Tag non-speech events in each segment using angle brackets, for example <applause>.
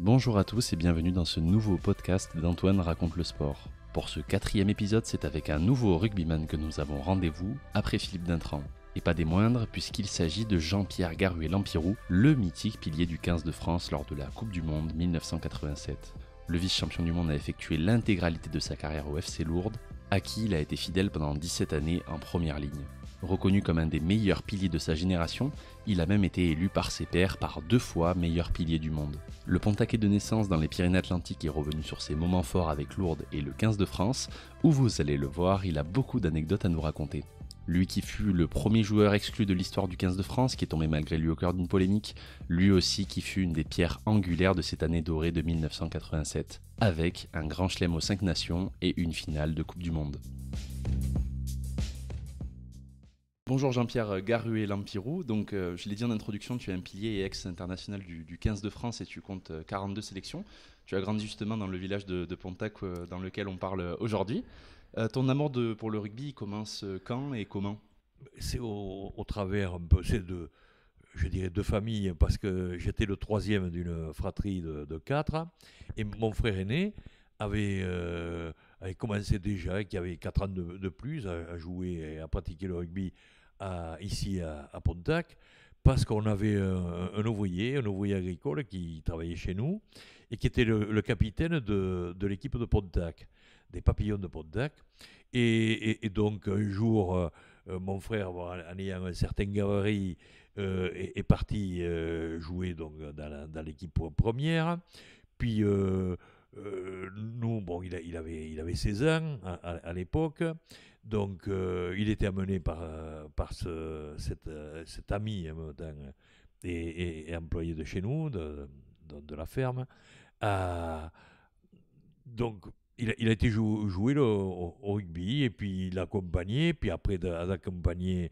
Bonjour à tous et bienvenue dans ce nouveau podcast d'Antoine raconte le sport. Pour ce quatrième épisode, c'est avec un nouveau rugbyman que nous avons rendez-vous après Philippe Dintran. Et pas des moindres, puisqu'il s'agit de Jean-Pierre garouet lampirou le mythique pilier du 15 de France lors de la Coupe du Monde 1987. Le vice-champion du monde a effectué l'intégralité de sa carrière au FC Lourdes, à qui il a été fidèle pendant 17 années en première ligne. Reconnu comme un des meilleurs piliers de sa génération, il a même été élu par ses pairs par deux fois meilleur pilier du monde. Le Pontaquet de naissance dans les Pyrénées-Atlantiques est revenu sur ses moments forts avec Lourdes et le 15 de France, où vous allez le voir, il a beaucoup d'anecdotes à nous raconter. Lui qui fut le premier joueur exclu de l'histoire du 15 de France, qui est tombé malgré lui au cœur d'une polémique, lui aussi qui fut une des pierres angulaires de cette année dorée de 1987, avec un grand chelem aux 5 nations et une finale de Coupe du Monde. Bonjour Jean-Pierre Garuet Lampirou. Donc, euh, je l'ai dit en introduction, tu es un pilier et ex-international du, 15 de France et tu comptes 42 euh, sélections. Tu as grandi justement dans le village de, Pontac euh, dans lequel on parle aujourd'hui. ton amour de, pour le rugby commence quand et comment C'est au, travers de, je dirais, deux familles parce que j'étais le troisième d'une fratrie de, quatre et mon frère aîné avait avait commencé déjà, qui avait quatre ans de, plus à, jouer et à pratiquer le rugby ici à, Pontac parce qu'on avait un, ouvrier, un ouvrier agricole qui travaillait chez nous et qui était le, capitaine de, de l'équipe de Pontac, des papillons de Pontac. Et, donc un jour, euh, euh, mon frère, en ayant un certain gabarit, euh, est, parti jouer donc, dans l'équipe première. Puis nous, bon, il, avait, il avait 16 ans hein, à l'époque, donc, euh, il était amené par, euh, par ce, euh, cet ami hein, et, employé de chez nous, de, la ferme. donc, il, a été joué au, rugby et puis il accompagné. Puis après d'accompagner,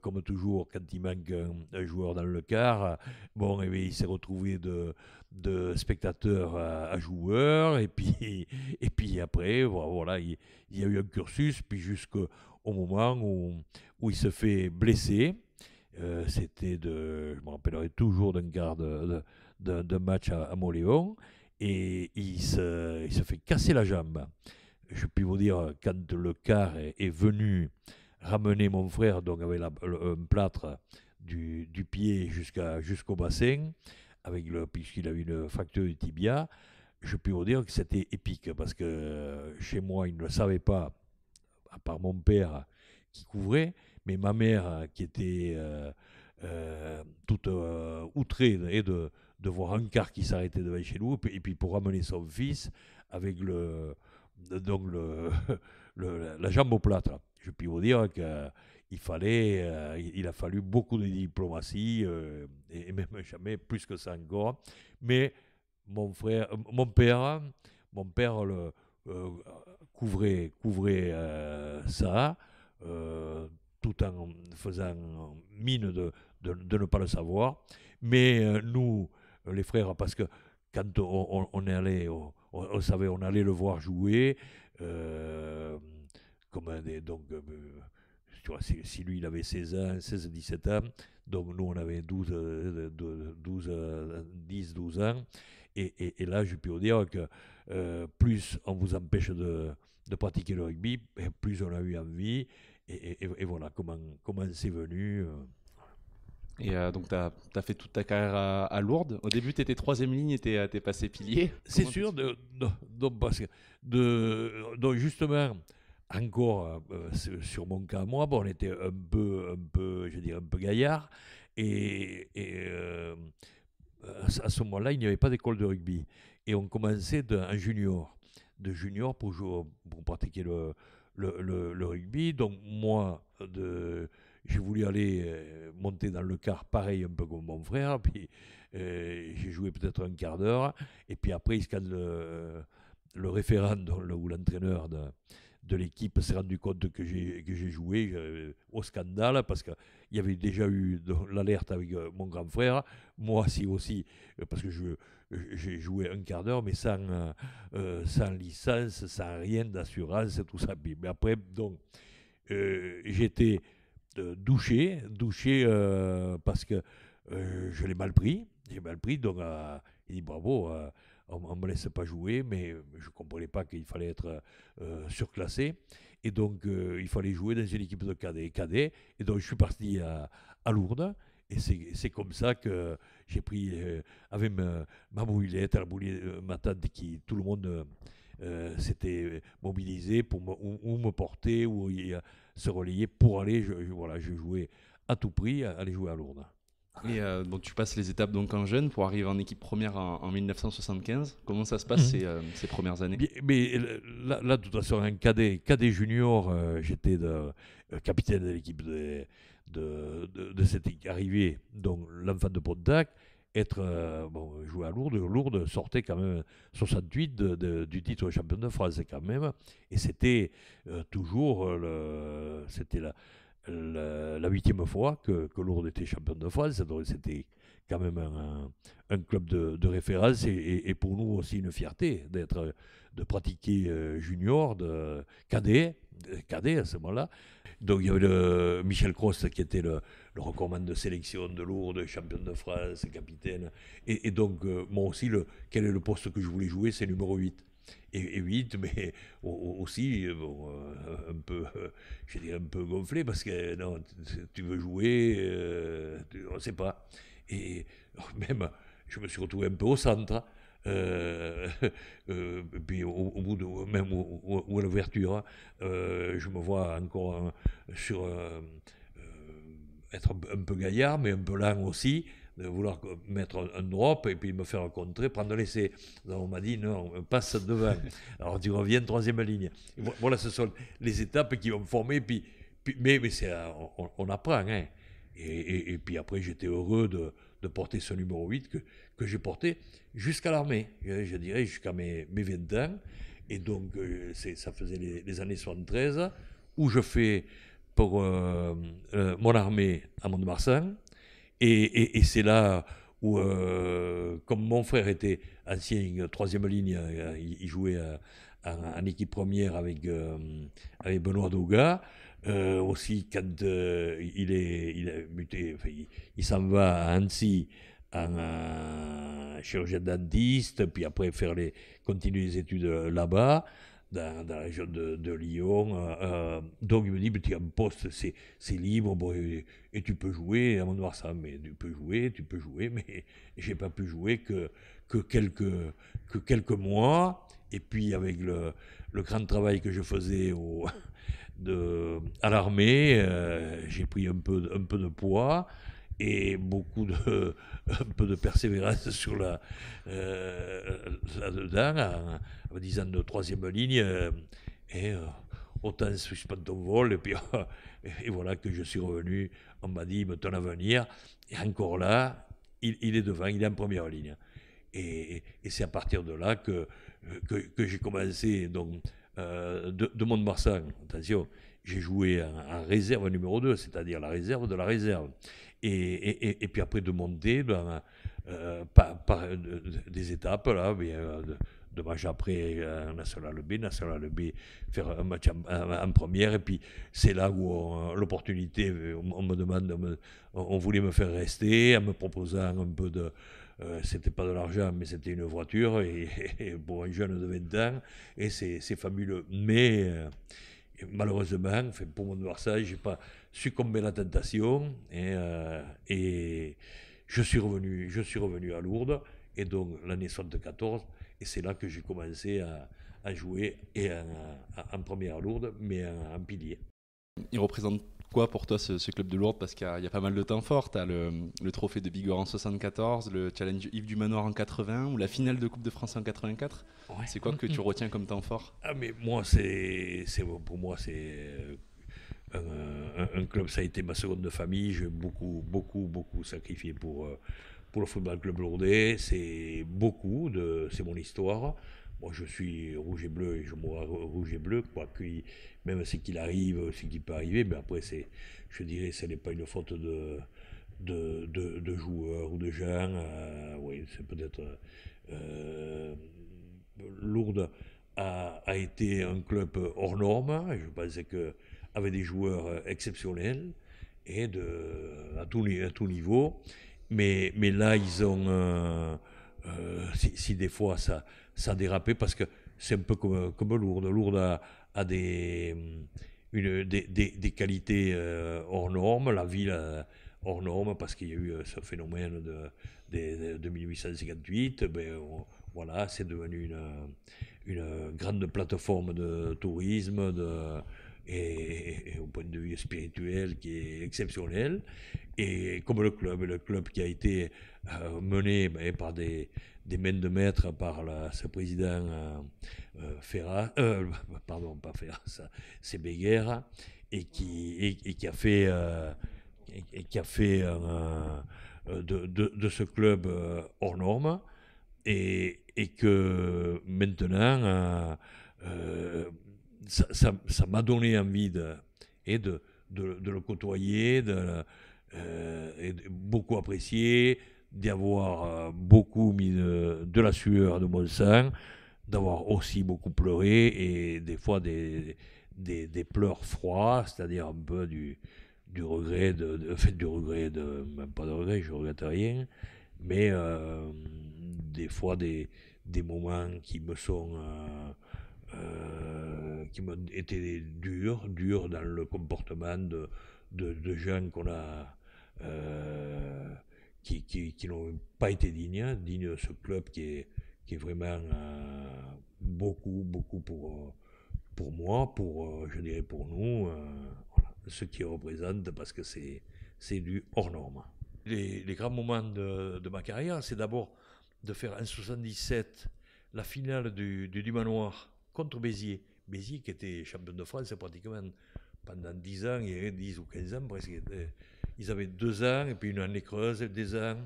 comme toujours, quand il manque un, joueur dans le quart, bon, et eh il s'est retrouvé de, de spectateur à, joueurs joueur, et puis, et puis après, voilà, il, y a eu un cursus, puis jusqu'au moment où, où, il se fait blesser. Euh, c'était de, je me rappellerai toujours d'un garde de, match à, à Moléon, et il se, il fait casser la jambe. Je puis vous dire, quand le car est, venu ramener mon frère, donc avec la, un plâtre du, du pied jusqu'au bassin, avec le, puisqu'il avait une fracture du tibia, je peux vous dire que c'était épique parce que euh, chez moi, ils ne le savaient pas, à part mon père qui couvrait, mais ma mère qui était euh, euh, toute outrée de, de, voir un quart qui s'arrêtait devant chez nous, et puis pour ramener son fils avec le, donc <laughs> la jambe au plâtre. Je puis vous dire que il fallait, euh, il a fallu beaucoup de diplomatie, euh, et même <laughs> jamais plus que ça encore. Mais mon frère, euh, mon père, mon père le, couvrait, couvrait ça, tout en faisant mine de, de, ne pas le savoir. Mais nous, les frères, parce que quand on, est allé, on, on, savait, on allait le voir jouer, comme des, donc si, lui, il avait 16 ans, 16, 17 ans, donc nous, on avait 12, 12 10, 12 ans, et, et, et là, je peux vous dire que euh, plus on vous empêche de, pratiquer le rugby, plus on a eu envie, et, voilà comment comment c'est venu. Euh. Et euh, donc, tu as, fait toute ta carrière à, Lourdes. Au début, tu étais troisième ligne, et tu es, passé pilier. C'est sûr, de, de, donc justement, encore euh, euh, sur mon cas, moi, bon, on était un peu, un peu, je dirais, un peu gaillard. Et, euh, à ce moment-là, il n'y avait pas d'école de rugby. Et on commençait d'un junior, de junior pour, jouer, pour pratiquer le, rugby. Donc moi, de, j'ai voulu aller monter dans le quart pareil, un peu comme mon frère. Puis j'ai joué peut-être un quart d'heure. Et puis après, il se le, le référent ou l'entraîneur de l'équipe s'est rendu compte que j'ai joué euh, au scandale parce qu'il y avait déjà eu l'alerte avec euh, mon grand frère, moi aussi, euh, parce que j'ai joué un quart d'heure, mais sans, sans, licence, sans rien d'assurance, tout ça. Mais après, donc, j'étais douché, douché parce que je l'ai mal pris, j'ai mal pris, donc il dit bravo on ne me laissait pas jouer, mais je ne comprenais pas qu'il fallait être euh, surclassé. Et donc, euh, il fallait jouer dans une équipe de cadets, Et donc, je suis parti à, Lourdes. Et c'est comme ça que j'ai pris, euh, avec ma, bouillette, la ma tante, qui, tout le monde s'était mobilisé pour me, ou, me porter, ou se relayer pour aller. Je, voilà, je jouais à tout prix, aller jouer à Lourdes. Et euh, donc tu passes les étapes donc en jeune pour arriver en équipe première en, 1975. Comment ça se passe mhm. ces, euh, ces, premières années mais, euh, là, de toute façon, un cadet, cadet junior, j'étais capitaine de l'équipe de, de, de, cette arrivée, donc l'enfant de Pontac. Être bon, joué à Lourdes, Lourdes sortait quand même 68 du titre de champion de France quand même, et c'était toujours le, c'était la, la, huitième fois que, que Lourdes était championne de France, c'était quand même un, club de, référence et, pour nous aussi une fierté d'être, de pratiquer euh, junior, de cadet, cadet à ce moment-là. Donc il y avait Michel Cross qui était le, le de sélection de Lourdes, champion de France, capitaine. Et, donc euh, moi aussi, le, quel est le poste que je voulais jouer C'est numéro 8 et, 8, <laughs> mais aussi euh, euh, un peu, euh, un peu gonflé parce que non, tu veux jouer, tu, on ne sait pas. Et <laughs> même, je me suis retrouvé un peu au centre. Euh, <laughs> puis au, bout de même à l'ouverture, je me vois encore sur être un, un, peu gaillard, mais un peu lent aussi de vouloir mettre un drop et puis me faire rencontrer prendre l'essai. on m'a dit non, on passe devant. <laughs> Alors tu reviens, troisième ligne. voilà, ce sont les étapes qui vont me former. Puis, mais mais euh, on, on, apprend. Hein. Et, puis après, j'étais heureux de, de, porter ce numéro 8 que, que j'ai porté jusqu'à l'armée, je, dirais jusqu'à mes, mes 20 ans. Et donc, euh, ça faisait les, années 73 où je fais pour euh, mon armée à Mont-de-Marsan et, c'est là où, euh, comme mon frère était ancien troisième ligne, euh, il jouait euh, en, équipe première avec, avec Benoît Douga. aussi, quand il est, il muté, il, s'en va à Annecy en chirurgien dentiste, puis après faire les, continuer les études là-bas dans, la région de, Lyon. Euh, euh, donc il me dit, mais tu as un poste, c'est, libre, et, tu peux jouer, à mon noir ça, mais tu peux jouer, tu peux jouer, mais j'ai pas pu jouer que, quelques, que quelques mois. Et puis avec le, le grand travail que je faisais <laughs> à l'armée, euh, j'ai pris un peu, un peu de poids et beaucoup de <laughs> un peu de persévérance <laughs> sur la euh, là-dedans en, disant de troisième ligne euh, et euh, autant suspendre ton vol et puis <laughs> et voilà que je suis revenu on m'a dit me à venir, et encore là il, il, est devant il est en première ligne et, et c'est à partir de là que que, j'ai commencé donc euh, de, de Mont-de-Marsan attention j'ai joué en réserve numéro 2 c'est-à-dire la réserve de la réserve et, puis après de monter ben, euh, par, euh, des étapes là, euh, de, match après National B, National B, faire un match en, première et puis c'est là où l'opportunité, on, me demande, on, voulait me faire rester en me proposant un peu de c'était pas de l'argent, mais c'était une voiture et, pour un jeune de 20 ans, et c'est fabuleux. Mais malheureusement, pour mon ça j'ai pas, succombé à la tentation et, hein, euh, et, je, suis revenu, je suis revenu à Lourdes et donc l'année 74 et c'est là que j'ai commencé à, jouer et en, première à Lourdes mais en, pilier. Il représente quoi pour toi ce, club de Lourdes Parce qu'il y, a pas mal de temps fort. Tu as le, trophée de Bigorre en 74, le challenge Yves du Manoir en 80 ou la finale de Coupe de France en 84. C'est quoi que tu mm, mm. retiens comme temps fort ah, mais moi, c'est, pour moi, c'est euh, un, club, ça a été ma seconde de famille. J'ai beaucoup, beaucoup, beaucoup sacrifié pour, euh, pour le football club lourdais. C'est beaucoup, c'est mon histoire. Moi, je suis rouge et bleu et je mourrai rouge et bleu, quoi. que, même ce qu'il arrive, ce qui peut arriver, mais après, c'est, je dirais, ce n'est pas une faute de, de, de, joueurs ou de gens. Euh, oui, c'est peut-être. Euh, Lourdes a, a, été un club hors norme. Je pensais que avait des joueurs euh, exceptionnels et de, à, tout, à niveau. Mais, mais là, ils ont. Euh, euh, si, des fois ça, ça dérapait, parce que c'est un peu comme, comme Lourdes. Lourdes a, des, une, des, des, qualités hors normes, la ville hors normes, parce qu'il y a eu ce phénomène de, de, 1858. Ben, voilà, c'est devenu une, une grande plateforme de tourisme, de et, au point de vue spirituel qui est exceptionnel. Et comme le club, le club qui a été euh, mené ben, par des, des mains de maître, par la, président euh, euh, Ferra, <laughs> pardon, pas Ferra, c'est Béguer et qui, et, qui a fait, qui a fait de, de, ce club hors norme, et, et que maintenant, ça, m'a donné envie de, et de, de, le côtoyer, de, euh, beaucoup apprécier d'avoir euh, beaucoup mis de, la sueur de mon sang, d'avoir aussi beaucoup pleuré et des fois des, des, pleurs froids, c'est-à-dire un peu du, du regret, de, fait du regret, de, même pas de regret, je ne regrette rien, mais euh, des fois des, des moments qui me sont. Euh, qui m'ont été durs, durs dans le comportement de, de, jeunes qu'on a. Euh, qui, qui, n'ont pas été dignes, hein. dignes de ce club qui est, qui est vraiment euh, beaucoup, beaucoup pour, euh, pour moi, pour, je dirais pour nous, ce qui représente, parce que c'est, c'est du hors norme. Les, grands moments de, ma carrière, c'est d'abord de faire en 77 la finale du, du Manoir contre Béziers, Béziers qui était champion de France pratiquement pendant 10 ans, et 10 ou 15 ans presque. Euh, ils avaient deux ans, et puis une année creuse, des ans.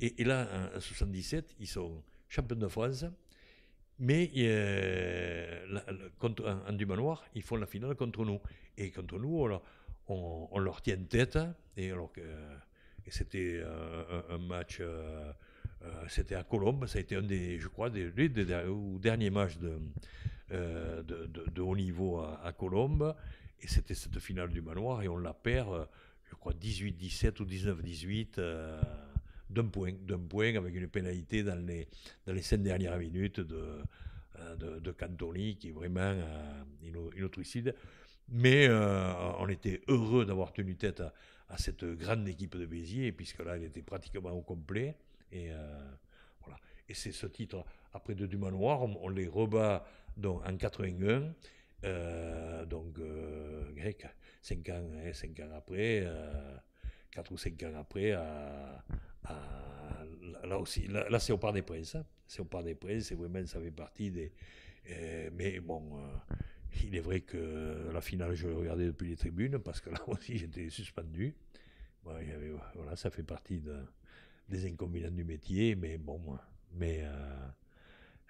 Et, là, en, 77, ils sont champions de France. Mais euh, contre, en, du manoir, ils font la finale contre nous. Et contre nous, on, on, leur tient tête. Et alors que c'était un, match, euh, c'était à Colombe, ça a été un des, je crois, des, des derniers matchs de, euh, de, haut niveau à, Colombe Colombes. Et c'était cette finale du manoir et on la perd, euh, je crois, 18-17 ou 19-18, euh, d'un point, d'un point, avec une pénalité dans les, dans les cinq dernières minutes de, de, Cantoni, qui est vraiment une suicide. Mais on était heureux d'avoir tenu tête à, à, cette grande équipe de Béziers, puisque là, elle était pratiquement au complet. Et voilà. Et c'est ce titre après de du manoir, on, les rebat donc, en 81, euh, donc euh, grec, 5 hein, ans, après, 4 euh, ou 5 ans après, là aussi, là, c'est au part des Princes, c'est au Parc des Princes, hein. c'est vraiment, ça fait partie des... mais bon... il est vrai que la finale, je regardais depuis les tribunes, parce que là <laughs> aussi, j'étais suspendu. voilà, ça fait partie de, des inconvénients du métier, mais bon, mais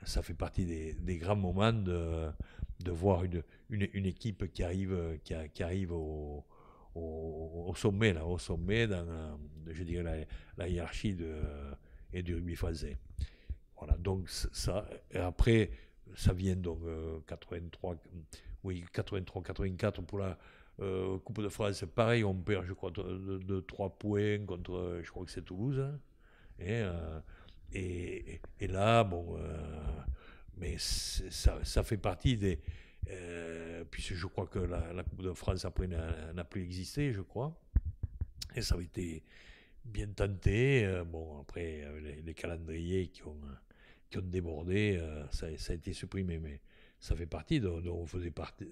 ça fait partie des, grands moments de, voir une, équipe qui arrive, qui, arrive au, sommet, là, au sommet dans la, je la, hiérarchie de, et du rugby français. Voilà, donc ça, et après, ça vient donc 83, euh, oui, 83, 84 pour la euh, Coupe de France, pareil, on perd, je crois, de, de, 3 points contre, je crois que c'est Toulouse. Hein, et. Euh, et, là, bon, euh, mais ça, fait partie des. Euh, puisque je crois que la, Coupe de France après n'a plus existé, je crois. Et ça avait été bien tenté. Euh, bon, après, les, calendriers qui ont, qui ont débordé, ça, a été supprimé. Mais ça fait partie. on, faisait partie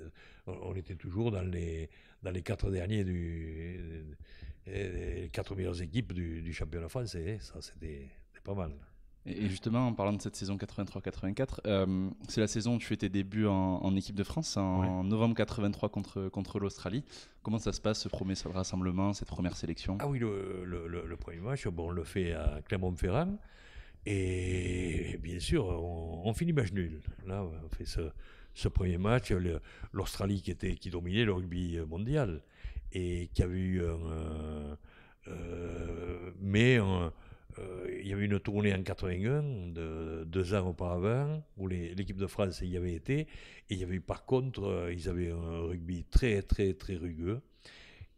on était toujours dans les, dans les quatre derniers, du, les quatre meilleures équipes du, du championnat français. Hein. Ça, c'était pas mal. Et justement, en parlant de cette saison 83-84, euh, c'est la saison où tu fais tes débuts en, équipe de France, en novembre 83 contre, contre l'Australie. Comment ça se passe, ce premier rassemblement, cette première sélection Ah oui, le, premier match, bon, on le fait à Clermont-Ferrand. Et bien sûr, on, finit match nul. Là, on fait ce, premier match, l'Australie qui, était, qui dominait le rugby mondial et qui avait eu euh, euh, mais... Euh, il y avait une tournée en 81, de, deux ans auparavant, où l'équipe de France y avait été. Et il y avait par contre, euh, ils avaient un rugby très, très, très rugueux.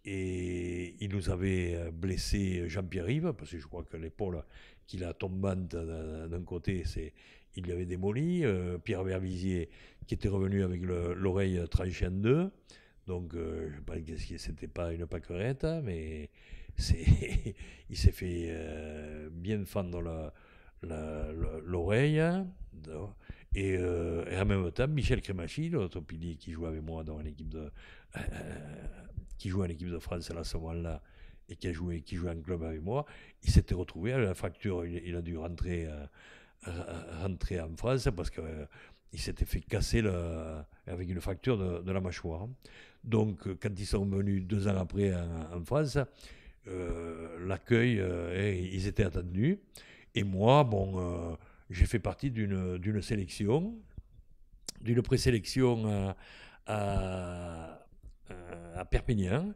Et ils nous avaient euh, blessé Jean-Pierre Rive, parce que je crois que l'épaule qu'il a tombante d'un côté, c'est il l'avait démoli. Pierre Vervisier, qui était revenu avec l'oreille tranchée en deux. Donc, je ne sais pas si c'était pas une paquerette, mais <laughs> il s'est fait euh, bien fendre l'oreille. Euh, et, en même temps, Michel Crémachy, l'autre pilier qui joue avec moi dans l'équipe de. Euh, qui joue en équipe de France à ce moment-là et qui a joué, qui jouait en club avec moi, il s'était retrouvé à la fracture. Il, a dû rentrer, rentrer en France parce que il s'était fait casser le, avec une fracture de, la mâchoire. Donc, quand ils sont venus deux ans après en France, euh, l'accueil, euh, ils étaient attendus. Et moi, bon, euh, j'ai fait partie d'une sélection, d'une présélection à, à, à, Perpignan.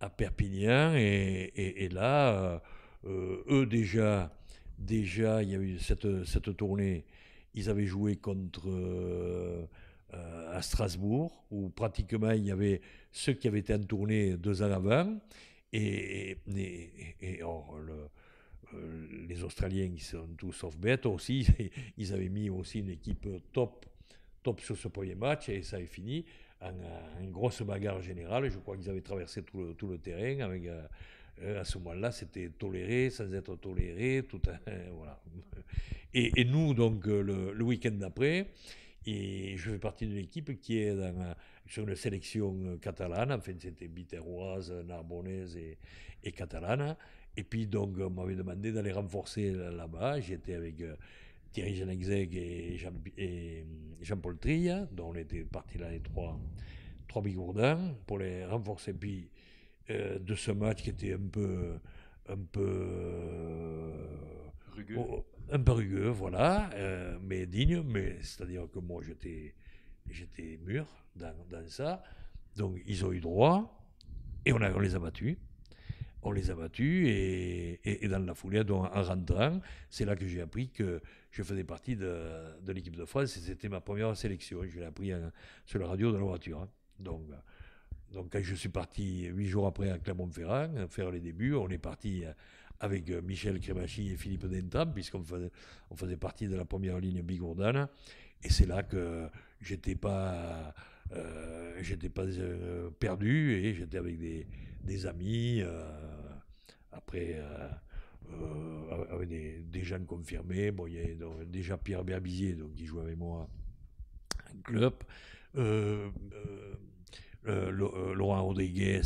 À Perpignan, et, et, là, eux déjà, déjà, il y a eu cette, cette tournée, ils avaient joué contre à Strasbourg, où pratiquement il y avait ceux qui avaient été en tournée deux ans avant, et, or, euh, les Australiens, ils sont tous sauf bêtes aussi. <laughs> Ils avaient mis aussi une équipe top, top sur ce premier match et ça est fini. En, grosse bagarre générale. Je crois qu'ils avaient traversé tout le, terrain. Avec, euh, euh, à ce moment-là, c'était toléré, sans être toléré. Tout, <laughs> voilà. et, nous, donc, le week-end d'après, et je fais partie d'une équipe qui est dans, sur une sélection euh, catalane, En fait, c'était biterroise, narbonnaise et, catalane. Et puis donc on m'avait demandé d'aller renforcer là-bas. J'étais avec euh, Thierry Genexeg et, Jean, et euh, Jean-Paul Trilla, dont on était parti là les trois, trois bigourdins, pour les renforcer. Puis de ce match qui était un peu... Un peu rugueux. Un rugueux, voilà, euh, mais digne, mais c'est-à-dire que moi j'étais, j'étais mûr dans, dans, ça, donc ils ont eu droit, et on, a, les a battus, on les a battus, et, et, dans la foulée, en rentrant, c'est là que j'ai appris que je faisais partie de, de l'équipe de France, et c'était ma première sélection, je l'ai appris hein, sur la radio de la voiture, hein. donc... Donc, quand je suis parti huit jours après à Clermont-Ferrand, faire les débuts, on est parti avec euh, Michel Crémachy et Philippe Dentam, puisqu'on faisait, on faisait partie de la première ligne Bigourdan. Et c'est là que j'étais pas, euh, j'étais pas euh, perdu et j'étais avec des, des amis. après, avec des, jeunes confirmés. Bon, il y a déjà Pierre Berbizier donc, qui jouait avec moi un club. Laurent Rodriguez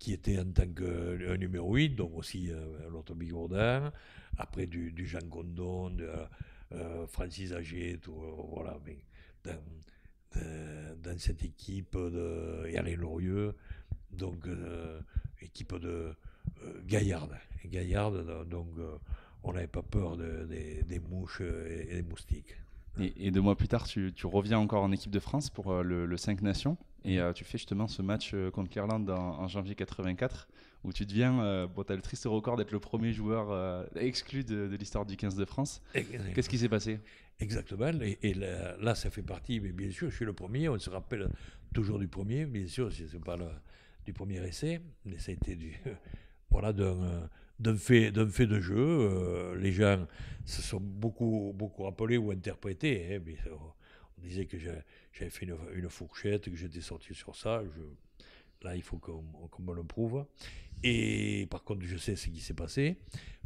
qui était en tant que euh, numéro 8, donc aussi l'autre euh, Gordon, après du, Jean Gondon, de euh, Francis Agier, tout, voilà, mais dans, cette équipe de Yannick Lorieux, donc équipe de Gaillard. Gaillard, donc on n'avait pas peur de, des mouches et, des moustiques. Et, deux mois plus tard, tu, reviens encore en équipe de France pour le, le 5 Nations. Et mhm. euh, tu fais justement ce match euh, contre l'Irlande en, janvier 84, où tu deviens, euh, bon, tu as le triste record d'être le premier joueur exclu de, l'histoire du 15 de France. Qu'est-ce qui s'est passé Exactement, et, là, ça fait partie, mais bien sûr, je suis le premier, on se rappelle toujours du premier, bien sûr, je pas parle du premier essai, mais ça a été du, <laughs> voilà, d'un fait, fait de jeu. les gens se sont beaucoup, beaucoup rappelés ou interprétés, hein, on disait que j'avais fait une, fourchette, que j'étais sorti sur ça. là, il faut qu'on me le prouve. Et par contre, je sais ce qui s'est passé.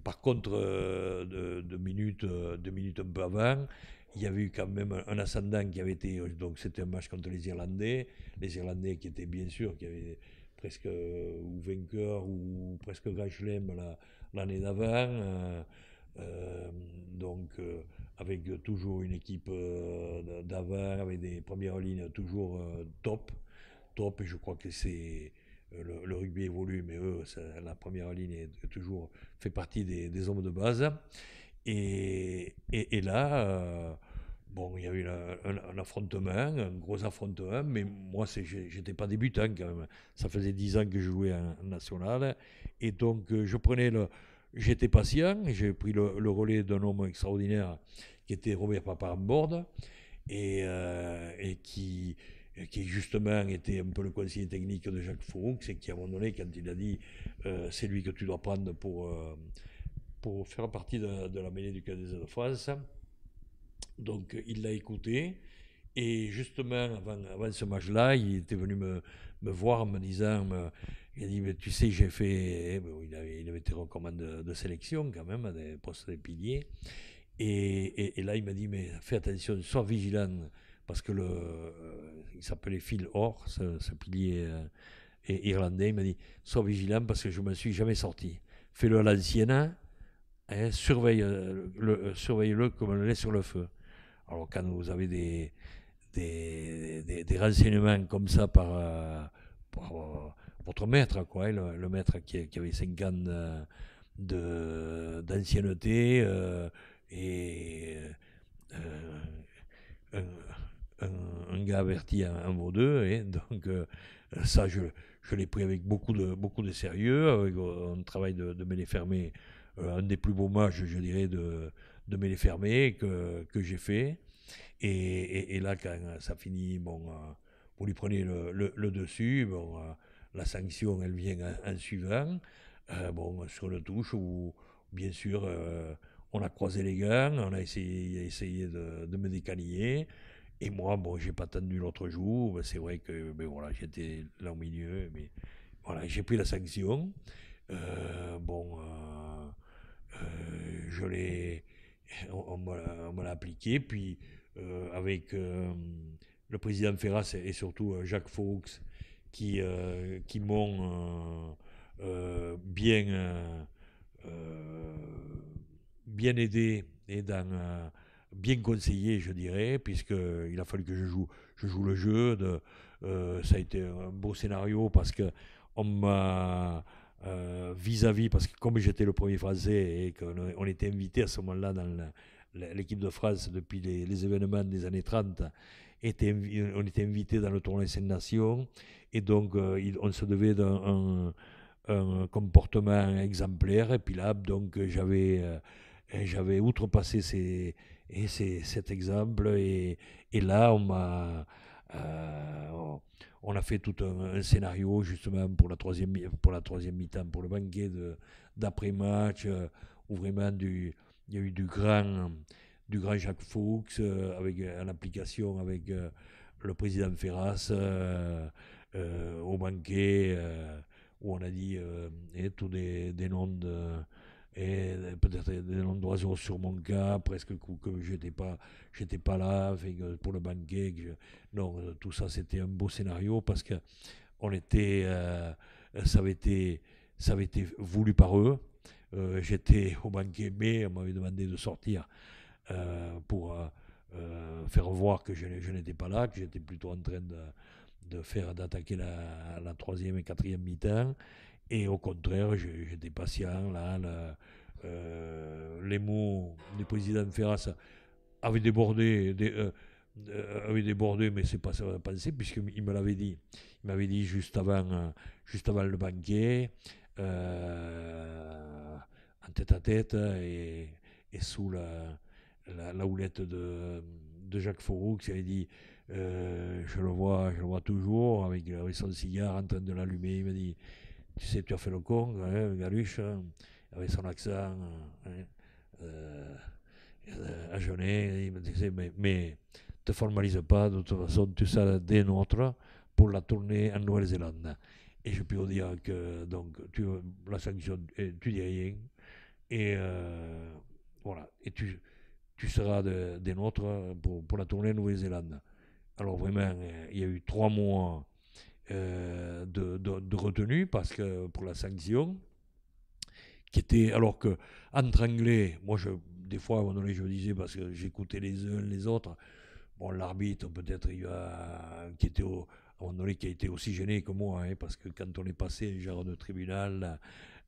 Par contre, euh, euh, deux, minutes, de minutes un peu avant, il y avait eu quand même un ascendant qui avait été. Donc, c'était un match contre les Irlandais. Les Irlandais qui étaient bien sûr, qui avaient presque euh, ou vainqueur ou presque Grand l'année d'avant. donc, avec toujours une équipe euh, d'avant, avec des premières lignes toujours euh, top. Top, et je crois que c'est. Euh, le, rugby évolue, mais eux, la première ligne est toujours fait partie des, hommes de base. Et, là, bon, il y a eu un, affrontement, un gros affrontement, mais moi, j'étais pas débutant quand même. Ça faisait dix ans que je jouais en national. Et donc, je prenais le, J'étais patient, j'ai pris le, relais d'un homme extraordinaire qui était Robert Paparamborde et, euh, et qui, justement était un peu le conseiller technique de Jacques Fouroux, c'est à un moment donné, quand il a dit euh, c'est lui que tu dois prendre pour, euh, pour faire partie de, la mêlée du cas de France, donc il l'a écouté. Et justement, avant, ce match-là, il était venu me, voir en me disant. Il a dit, mais tu sais, j'ai fait. Eh, il avait, il avait été recommandé de, sélection quand même, des postes de piliers. Et, là, il m'a dit, mais fais attention, sois vigilant, parce que le, euh, il s'appelait Phil Orr, ce, pilier euh, irlandais. Il m'a dit, sois vigilant parce que je me suis jamais sorti. Fais-le à l'ancienne, hein, euh, surveille-le surveille -le comme on le sur le feu. Alors, quand vous avez des, des, des, renseignements comme ça par votre maître, quoi, hein, le, maître qui, avait 5 ans euh, d'ancienneté euh, et euh, un, gars averti en, beau deux. Et hein, <laughs> donc, ça, je, je l'ai pris avec beaucoup de, beaucoup de sérieux, avec un travail de, de mêlée fermée, un des plus beaux matchs, je dirais, de, de mêlée fermée que, que j'ai fait. Et, là, quand ça finit, bon, vous lui prenez le, le dessus, bon la sanction, elle vient en, suivant. Euh, bon, sur le touche, où bien sûr, euh, on a croisé les gants, on a essayé, de, de me décalier Et moi, bon, j'ai pas tenu l'autre jour. Ben, c'est vrai que ben, voilà, j'étais là au milieu, mais voilà, j'ai pris la sanction. Euh, bon, je l'ai, on, me l'a appliqué. Puis avec le président Ferras et, surtout Jacques Fox qui, euh, qui m'ont euh, euh, bien, bien aidé et bien conseillé, je dirais, puisqu'il a fallu que je joue, je joue le jeu. De, ça a été un beau scénario parce que on m'a vis-à-vis, parce que comme j'étais le premier Français et qu'on était invité à ce moment-là dans l'équipe de France depuis les, les, événements des années 30 on était invité dans le tournoi saint Nations et donc euh, on se devait d'un un, comportement exemplaire. Et puis là, donc j'avais euh, j'avais outrepassé et cet exemple et, là on m'a euh, on a fait tout un, scénario justement pour la troisième pour la troisième mi-temps pour le banquet d'après match où vraiment du il y a eu du grand du grand Jacques Fuchs, euh, avec euh, en avec euh, le président Ferras au banquet, où on a dit et eh, tous des, noms de et eh, peut-être des noms d'oiseaux sur mon cas, presque que j'étais pas, pas là pour le banquet. Non, tout ça c'était un beau scénario parce que on était, ça avait été, ça avait été voulu par eux. j'étais au banquet, mais on m'avait demandé de sortir euh, pour euh, euh, faire voir que je, n'étais pas là, que j'étais plutôt en train de, faire d'attaquer la, troisième et quatrième mi-temps. Et au contraire, j'étais patient. Là, les mots du président Ferras avaient débordé, des, euh, débordé mais c'est pas ça que pensé, puisqu'il me l'avait dit. Il m'avait dit juste avant, juste avant le banquet, en tête à tête et sous la la, houlette de, de Jacques Fauroux qui avait dit euh, Je le vois, je le vois toujours, euh, avec, son cigare en train de l'allumer. Il m'a dit Tu sais, tu as fait le con, hein, hein avec son accent, hein, hein, euh, à Genève. Il me disait mais, mais te formalise pas, de toute façon, tu sors des nôtres pour la tournée en Nouvelle-Zélande. Et je peux dire que donc, tu, la sanction, tu dis rien. Et euh, voilà. Et tu tu seras des nôtres hein, pour, pour la tournée Nouvelle-Zélande. Alors vraiment, euh, il y a eu trois mois euh, de, de, retenue parce que pour la sanction, qui était alors que entre anglais, moi je, des fois à un moment donné, je disais parce que j'écoutais les uns les autres, bon l'arbitre peut-être a, qui était au, qui a été aussi gêné que moi hein, parce que quand on est passé genre de tribunal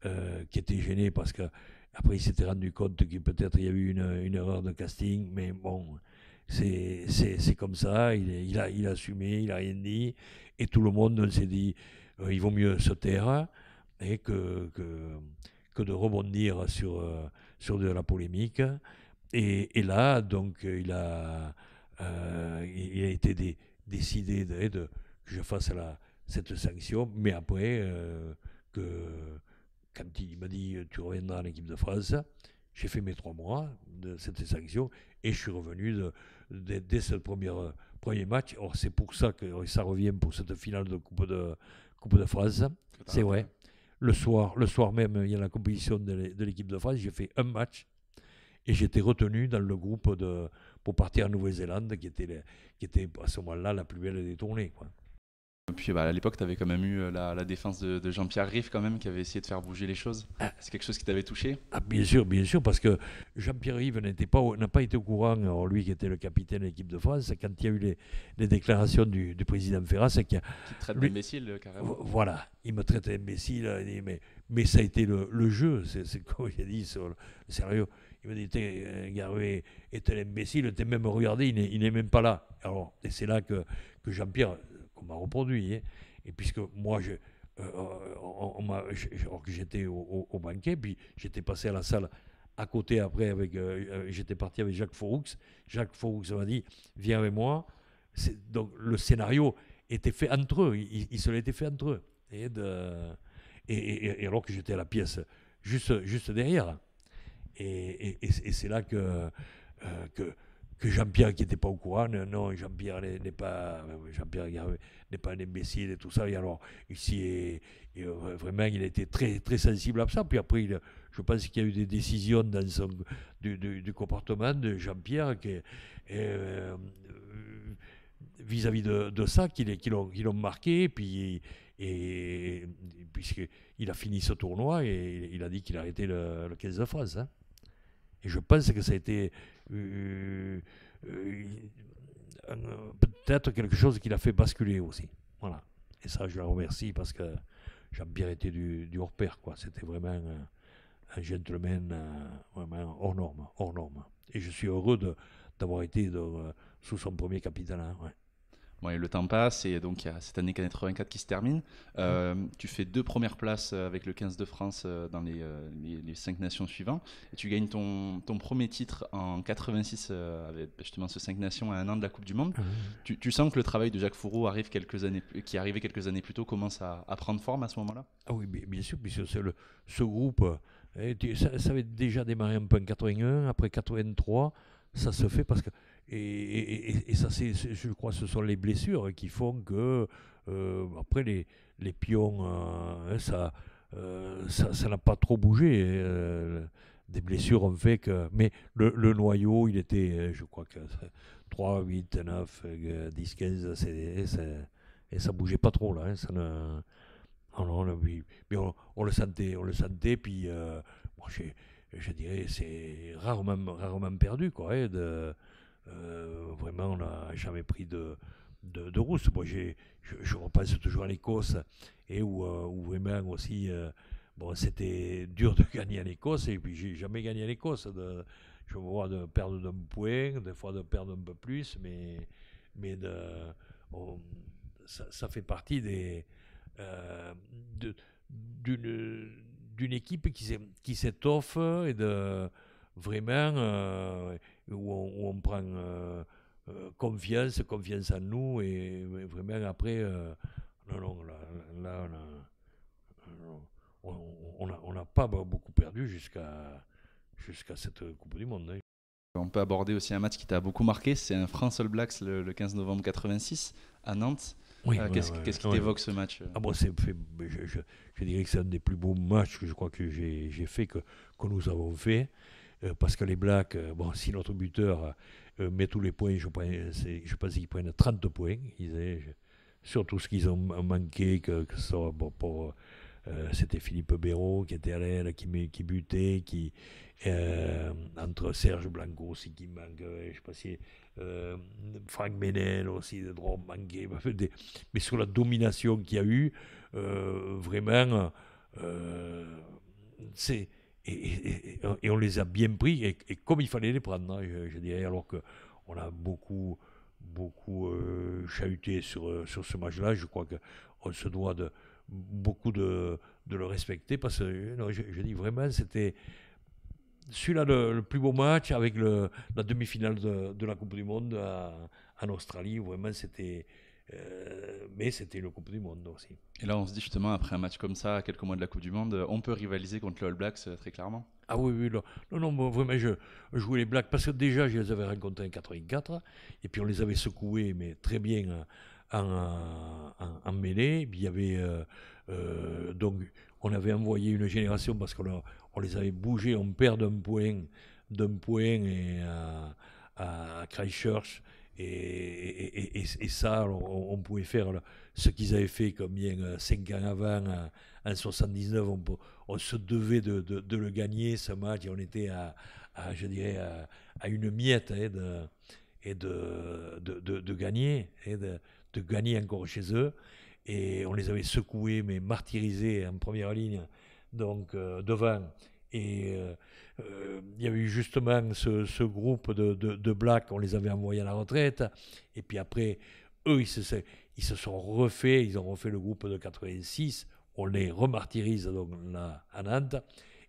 euh, qui était gêné parce que après, il s'était rendu compte qu'il peut-être il y a eu une, erreur de casting, mais bon, c'est comme ça. Il, il, a, il a assumé, il a rien dit. Et tout le monde s'est dit, euh, il vaut mieux se taire hein, et que, que, que de rebondir sur, euh, sur de la polémique. Et, là, donc, il a, euh, il a été décidé de, que je fasse la, cette sanction, mais après, que quand il m'a dit euh, tu reviendras à l'équipe de France, j'ai fait mes trois mois de cette sanction et je suis revenu dès ce premier, euh, premier match. Or, c'est pour ça que ça revient pour cette finale de Coupe de, coupe de France. C'est vrai. Le soir, le soir même, il y a la composition de l'équipe de France. J'ai fait un match et j'étais retenu dans le groupe pour partir en Nouvelle-Zélande, qui était, qui était à ce moment-là la plus belle des tournées. Puis bah, à l'époque, tu avais quand même eu euh, la, défense de, Jean-Pierre Riff quand même qui avait essayé de faire bouger les choses. Ah. C'est quelque chose qui t'avait touché ah, Bien sûr, bien sûr, parce que Jean-Pierre Riff pas, n'a pas été au courant, alors lui qui était le capitaine de l'équipe de France, quand il y a eu les, déclarations du, président Ferra, qui, qui traite d'imbécile euh, carrément. Voilà, il me traitait d'imbécile, mais, mais ça a été le, jeu, c'est <laughs> comme a dit, sur sérieux. Il m'a dit, tu euh, est un imbécile, t'es même regardé, il n'est même pas là. Alors, et c'est là que, que Jean-Pierre qu'on m'a reproduit. Hein. Et puisque moi, je, euh, euh j'étais au, banquet, puis j'étais passé à la salle à côté après, avec, euh, euh, j'étais parti avec Jacques Fouroux. Jacques Fouroux m'a dit Viens avec moi. Donc le scénario était fait entre eux, il, se l'était fait entre eux. Et, de, et, alors que j'étais à la pièce juste, juste derrière. Et, c'est là que, que que Jean-Pierre qui n'était pas au courant, non, Jean-Pierre n'est pas, Jean-Pierre n'est pas un imbécile et tout ça. Et alors, ici, et, vraiment, il a été très, très sensible à ça. Puis après, je pense qu'il y a eu des décisions dans son, du, comportement de Jean-Pierre qui, euh, vis-à-vis de, ça qui, qui l'ont marqué. puis, et, puisqu'il a fini ce tournoi et il a dit qu'il arrêtait le, le 15 de France. Hein. Et je pense que ça a été euh, euh, euh, peut-être quelque chose qui l'a fait basculer aussi. Voilà. Et ça, je la remercie parce que j'ai bien été du, du hors-pair. C'était vraiment un, gentleman vraiment hors norme, Et je suis heureux d'avoir été de, sous son premier capitaine. Hein, ouais le temps passe, et donc il y a cette année 84 qui se termine. Euh, tu fais deux premières places euh, avec le 15 de France euh, dans les, cinq nations suivantes, et tu gagnes ton, ton premier titre en 86 avec justement ce cinq nations à un an de la Coupe du Monde. Ah tu, sens que le travail de Jacques Fourreau arrive quelques années, qui arrivait quelques années plus tôt commence à, prendre forme à ce moment-là ah oui, bien sûr, puisque ce groupe, ça, ça, avait déjà démarré un peu en 81, après 83, ça se <laughs> fait parce que et, ça, c'est, je crois que ce sont les blessures qui font que, euh, après, les, pions, euh, hein, euh, ça n'a pas trop bougé. Hein, des blessures ont fait que. Mais le, noyau, il était, je crois que 3, 8, 9, 10, 15, c'est, et ça ne bougeait pas trop là. Hein, mais on, le sentait, on le sentait, puis je, je dirais c'est rarement, rarement perdu quoi, de, euh, vraiment, on n'a jamais pris de, de, rousse. Moi, je, je, repense toujours à l'Écosse, et où, euh, vraiment aussi, euh, bon, c'était dur de <laughs> gagner à l'Écosse, et puis j'ai jamais gagné à l'Écosse. je me vois de perdre d'un point, des fois de perdre un peu plus, mais, mais de, ça, ça, fait partie des. d'une équipe qui s'étoffe et de, vraiment euh, où, on, prend euh, euh, confiance, confiance en nous, et, vraiment après, là, on n'a pas beaucoup perdu jusqu'à jusqu'à cette Coupe du Monde. Hein. On peut aborder aussi un match qui t'a beaucoup marqué, c'est un France All Blacks le, 15 novembre 86 à Nantes. qu'est-ce, qui t'évoque ce match ah je, dirais que c'est un des plus beaux matchs que je crois que j'ai, fait, que, que nous avons fait. Euh, parce que les Blacks, euh, bon, si notre buteur euh, met tous les points, je pense, je pas qu'ils prennent 30 points. Ils ce qu'ils ont manqué, que, ça, bon, pour, c'était Philippe Béraud qui était à l'aile, qui, qui butait, qui, entre Serge Blanco aussi qui manque, je sais pas si, Franck Ménel aussi, de droit manqué, <laughs> mais sur la domination qu'il y a eu, vraiment, c'est et, on les a bien pris, et, comme il fallait les prendre, hein, je, dirais, alors qu'on a beaucoup, beaucoup euh, chahuté sur, euh, sur ce match-là. Je crois qu'on se doit de, beaucoup de, de, le respecter, parce que euh, je, dis vraiment, c'était celui-là le, plus beau match avec le, la demi-finale de, la Coupe du Monde en Australie. Vraiment, c'était euh, mais c'était le Coupe du Monde aussi. Et là, on se dit justement, après un match comme ça, à quelques mois de la Coupe du Monde, on peut rivaliser contre le All Blacks euh, très clairement. Ah oui, oui, non, non, non je jouais les Blacks parce que déjà, je les avais rencontrés en 84, et puis on les avait secoués, mais très bien euh, en, en, en, Puis il y avait, donc, on avait envoyé une génération parce qu'on on les avait bougés, on perd d'un point, d'un point et à Christchurch et, ça, on, pouvait faire ce qu'ils avaient fait combien 5 ans avant, en, 1979, 79, on, on, se devait de, le gagner, ce match, et on était à, je dirais, à, une miette hein, de, et de, de gagner, hein, de, gagner encore chez eux. Et on les avait secoués, mais martyrisés en première ligne, donc euh, devant. Et. Euh, euh, il y a eu justement ce, groupe de, blacks, on les avait envoyés à la retraite. Et puis après, eux, ils se, ils se sont refaits, ils ont refait le groupe de 86. On les remartyrise donc là, à Nantes.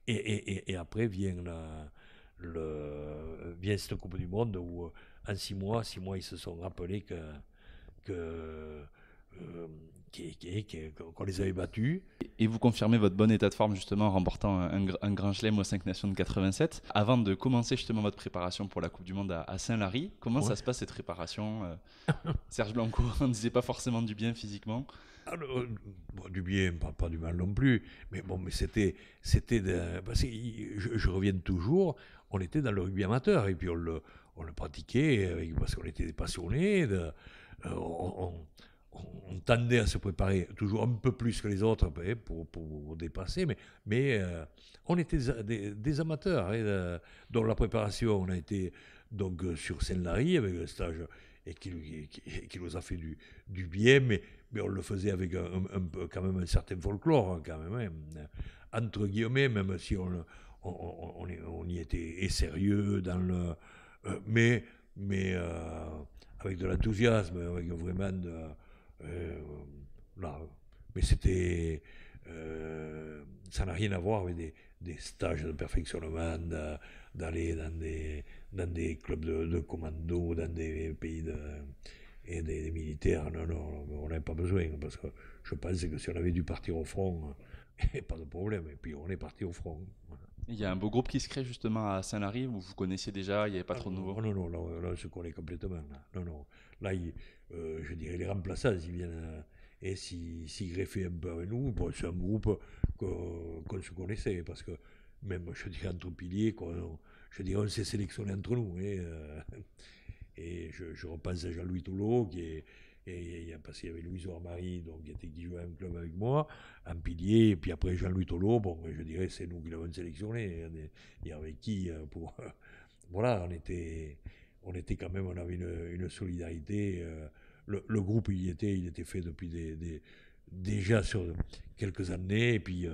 Et, après vient, le, vient cette Coupe du Monde où euh, en six mois, six mois, ils se sont rappelés que, que euh, qu'on les avait battus. Et vous confirmez votre bon état de forme justement en remportant un, grand chelem aux 5 nations de 87. Avant de commencer justement votre préparation pour la Coupe du Monde à, Saint-Lary, comment ça se passe cette préparation euh? <laughs> Serge Blanco ne disait pas forcément du bien physiquement. Ah, euh, du bien, pas, du mal non plus, mais bon, mais c'était, c'était, je, je, reviens toujours, on était dans le rugby amateur et puis on le, le pratiquait parce qu'on était des passionnés, euh, on on tendait à se préparer toujours un peu plus que les autres pour, pour dépasser, mais, mais euh, on était des, amateurs. Hein, euh, dans la préparation, on a été donc, euh, sur Saint-Lary avec un stage et qui, qui, nous a fait du, du bien, mais, mais on le faisait avec un, un, quand même un certain folklore, hein, quand même, hein, entre guillemets, même si on, on, on, y était et sérieux dans le... mais mais avec de l'enthousiasme, avec vraiment de euh, euh, Mais c'était. Euh, ça n'a rien à voir avec des, stages de perfectionnement d'aller dans des, des clubs de, de commando, dans des pays de, et des, militaires. Non, non, on n'avait pas besoin, parce que je pense que si on avait dû partir au front, <laughs> pas de problème. Et puis on est parti au front. Il y a un beau groupe qui se crée justement à saint larry vous connaissiez déjà, il n'y avait pas ah trop de nouveaux. Non, non, là, là, on complètement. Non, non. Là, il, euh, je dirais, les remplaçants, s'ils viennent, euh, et s'ils si, un peu avec nous, bon, c'est un groupe qu'on se connaissait, parce que même, je dirais, entre piliers, je dirais, on s'est sélectionné entre nous. Et, hein, euh, et je, je, repense à Jean-Louis Toulot, qui est, et, parce qu'il y avait Louis Marie, donc il était, qui jouait un club avec moi, un pilier, et puis après Jean-Louis Tolot bon, je dirais, c'est nous qui l'avons sélectionné, Il hein, y avec qui, pour, <laughs> voilà, on était, on était quand même, on avait une, solidarité. Euh, le, groupe, il était, il était fait depuis déjà sur quelques années, et puis euh,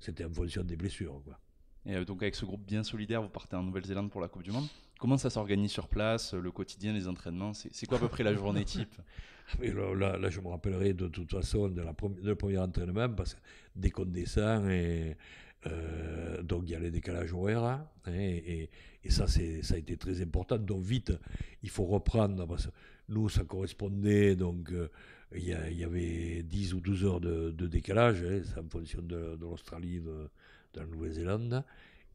c'était en fonction des blessures. Quoi. Et euh, donc avec ce groupe bien solidaire, vous partez en Nouvelle-Zélande pour la Coupe du Monde. Comment ça s'organise sur place, le quotidien, les entraînements C'est quoi à peu près la journée type <laughs> ah, là, là, je me rappellerai de toute façon de la première, premier entraînement, parce que dès qu'on et euh, donc il y a les décalages horaires, hein, et, ça c'est ça, a été très important. Donc vite, il faut reprendre, parce nous, ça correspondait, donc euh, il, y avait 10 ou 12 heures de, décalage, ça hein, en fonction de, l'Australie, de, la Nouvelle-Zélande.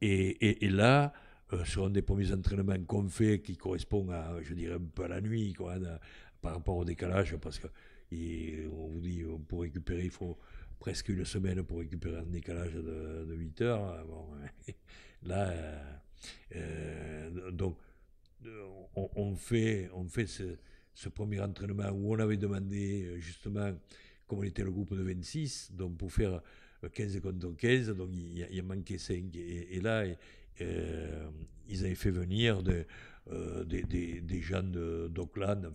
Et, là, euh, sur un des premiers entraînements qu'on fait, qui correspond à, je dirais, un peu à la nuit, quoi, hein, par rapport au décalage, parce que on vous dit, pour récupérer, il faut presque une semaine pour récupérer un décalage de, 8 heures. Hein, bon, <laughs> là, euh, euh, donc, on, fait, on fait ce, premier entraînement où on avait demandé euh, justement, comment était le groupe de 26, donc pour faire 15 contre 15, donc il, il manquait 5. Et, là, ils avaient fait venir de, des, des, des, gens d'Auckland,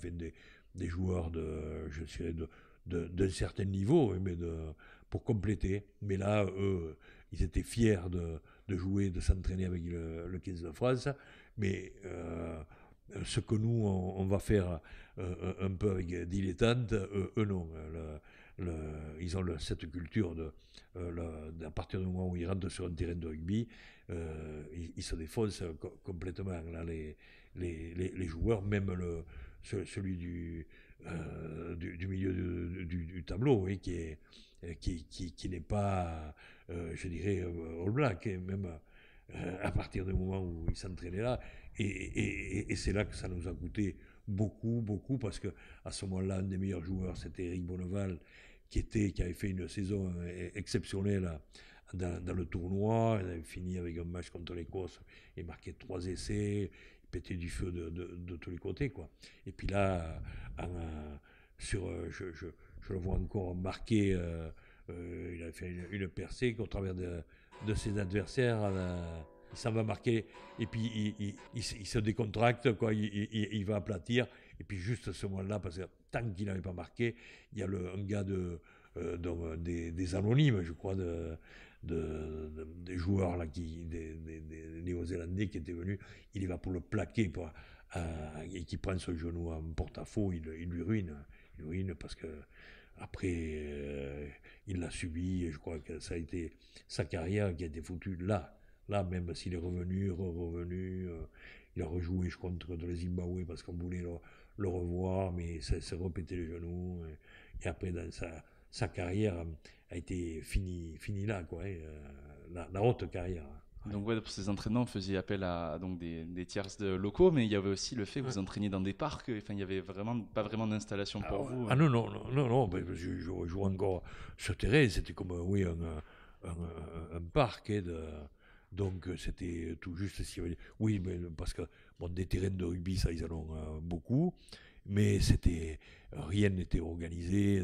des, joueurs de, je dirais, d'un certain niveau, hein, mais de, pour compléter. Mais là, eux, ils étaient fiers de, de jouer, de s'entraîner avec le, le, 15 de France. Mais euh, ce que nous, on, va faire euh, un peu avec dilettante, euh, eux non. ils ont cette culture de, à partir du moment où ils rentrent sur un terrain de rugby, ils, se défoncent complètement. Là, les, les, joueurs, même le, celui du, du, milieu du, tableau, qui est euh, qui, qui, qui n'est pas, euh, je dirais, euh, All Black, et hein, même à partir du moment où il s'entraînait là. Et, et, et c'est là que ça nous a coûté beaucoup, beaucoup, parce que à ce moment-là, un des meilleurs joueurs, c'était Eric Bonneval, qui, était, qui avait fait une saison exceptionnelle dans, dans le tournoi. Il avait fini avec un match contre l'Écosse et marqué trois essais. Il pétait du feu de, de, de tous les côtés. Quoi. Et puis là, sur, je je le vois encore marqué. Euh, euh, il a fait une, percée au travers de, ses adversaires. Il euh, ça va marquer, et puis il, se décontracte, quoi, il, va aplatir, et puis juste ce moment-là, parce que tant qu'il n'avait pas marqué, il y a le, un gars de, des, anonymes, je crois, de, des joueurs, là, qui, des, néo-zélandais qui étaient venus, il va pour le plaquer, pour et qui prend son genou en porte-à-faux, il, lui ruine, il ruine parce que après, euh, il l'a subi, et je crois que ça a été sa carrière qui a été foutue là. Là, même s'il est revenu, revenu, euh, il a rejoué, je contre le Zimbabwe parce qu'on voulait le, revoir, mais ça s'est repété les genoux. Et, après, dans sa, carrière euh, a été finie fini là, quoi, la haute carrière. Donc ouais, pour ces entraînements, on faisait appel à donc des, des tierces de locaux, mais il y avait aussi le fait que vous entraîniez dans des parcs. Enfin, il y avait vraiment pas vraiment d'installation pour ah vous. Ah euh. non non non non, ben, je, joue encore sur terrain. C'était comme oui un, un, parc hein, donc c'était tout juste oui mais parce que des terrains de rugby ça ils en ont euh, beaucoup, mais c'était rien n'était organisé.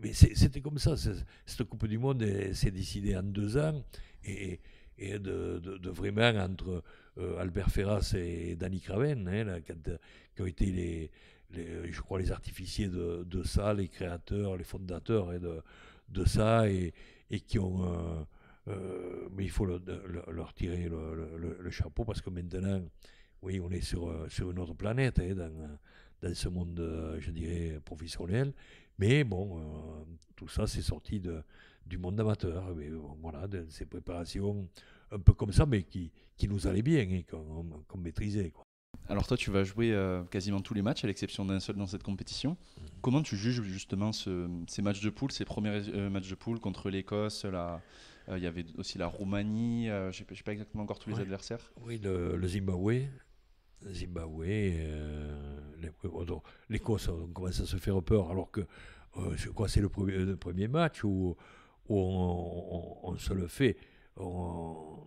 mais c'était comme ça. Cette Coupe du Monde s'est décidée en deux ans et et de, de, de vraiment entre euh, Albert Ferras et Danny Craven, hein, qui ont été les, je crois, les artificiers de, ça, les créateurs, les fondateurs hein, de, ça, et, et qui ont. Euh, euh, mais il faut leur tirer le, chapeau parce que maintenant, oui, on est sur, sur une autre planète, hein, dans, dans, ce monde, je dirais, professionnel. Mais bon, tout ça, c'est sorti de, du monde amateur. Mais voilà, de, ces préparations un peu comme ça, mais qui, qui nous allaient bien et hein, qu'on maîtrisait. Quoi. Alors toi, tu vas jouer euh, quasiment tous les matchs, à l'exception d'un seul dans cette compétition. Mhm. Comment tu juges justement ces matchs de poule, ces premiers euh, matchs de poule contre l'Écosse euh, Il y avait aussi la Roumanie, je ne sais pas exactement encore tous les adversaires. Oui, le, Zimbabwe. Zimbabwe, oh, l'Écosse, commence à se faire peur, alors que je crois c'est le, premier premier, match où on, se le fait. On,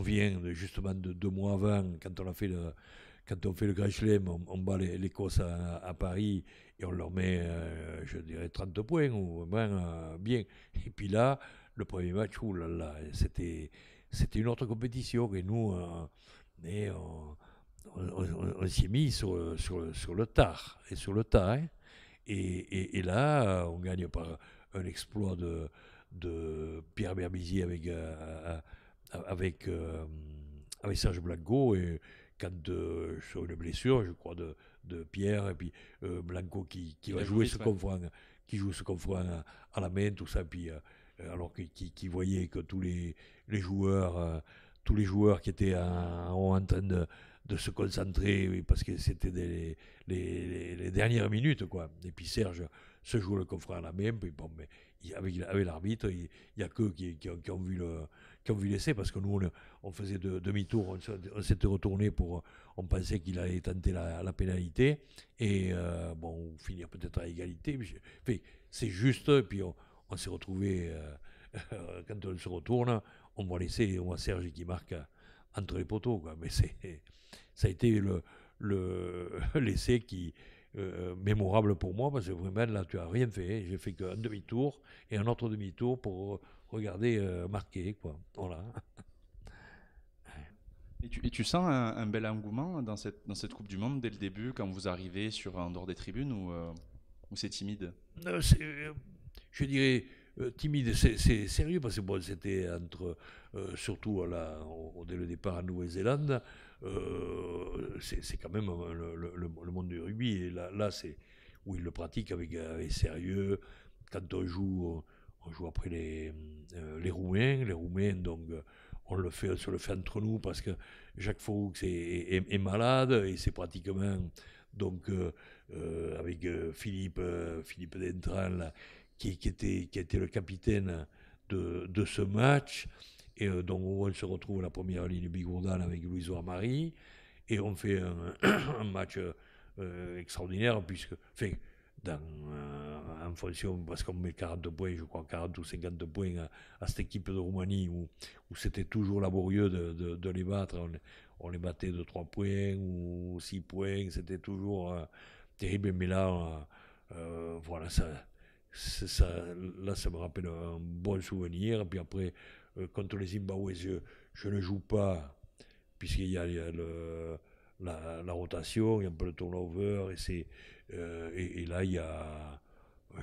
vient justement de deux mois avant, quand on a fait le, quand on fait le Grand on, bat les à, à, Paris et on leur met, euh, je dirais, 30 points ou vraiment euh, bien. Et puis là, le premier match, où c'était, c'était une autre compétition euh, et nous, on, s'est mis sur, sur, sur, le tard et sur le tard. Hein. et, là, on gagne par, l'exploit de, de Pierre Berbizier avec, euh, euh, avec, Serge Blanco et quand de euh, sur une blessure, je crois, de, de Pierre, et puis Blanco qui, qui va jouer ce confrère qui joue ce à, à, la main, tout ça, puis alors qu'il qui, voyait que tous les, les joueurs, tous les joueurs qui étaient en, train de, se concentrer, parce que c'était les, les, dernières minutes, quoi. Et puis Serge, ce jour le confrère à la même, puis bon, mais avec, avec l'arbitre, il n'y a que qui, qui, ont vu le, qui vu l'essai, parce que nous, on, faisait de, demi-tour, on, s'était retourné pour, on pensait qu'il allait tenter la, la pénalité, et euh, bon, finir peut-être à égalité, mais c'est juste, puis on, s'est retrouvé, euh, <laughs> quand on se retourne, on voit l'essai, on voit Serge qui marque entre les poteaux, quoi, mais c'est, ça a été le, <laughs> l'essai qui, euh, mémorable pour moi, parce que vraiment, là, tu n'as rien fait. Hein. J'ai fait qu'un demi-tour et un autre demi-tour pour regarder euh, marquer. Quoi. Voilà. <laughs> Et tu, et tu sens un, bel engouement dans cette, dans cette Coupe du Monde dès le début, quand vous arrivez sur, en dehors des tribunes, ou, euh, ou c'est timide Je dirais timide, c'est sérieux, parce que bon, c'était entre, surtout dès le départ à Nouvelle-Zélande, euh, c'est quand même euh, le, monde du rugby. Et là, c'est où ils le pratiquent avec, sérieux. Quand on joue, on, joue après les, euh, les Roumains. Les Roumains, donc, on le fait, sur le fait entre nous parce que Jacques Faux est, malade et c'est pratiquement. Donc, avec Philippe, Philippe Dentran, qui, qui, était, qui était le capitaine de, de ce match. Et euh, donc on se retrouve à la première ligne Bigourdan avec Louis Marie et on fait un, <coughs> match euh, extraordinaire, puisque, enfin, dans, euh, en fonction, parce qu'on met 40 points, je crois 40 ou 50 points à, à cette équipe de Roumanie, où, où c'était toujours laborieux de, de, les battre, on, les battait de 3 points ou 6 points, c'était toujours terrible, mais là, voilà, ça, ça, là, ça me rappelle un bon souvenir, puis après, contre euh, les Zimbabwe, je, ne joue pas, puisqu'il y a, il y a la, rotation, il y a un peu le turnover, et, c'est, euh, et, là, il y a.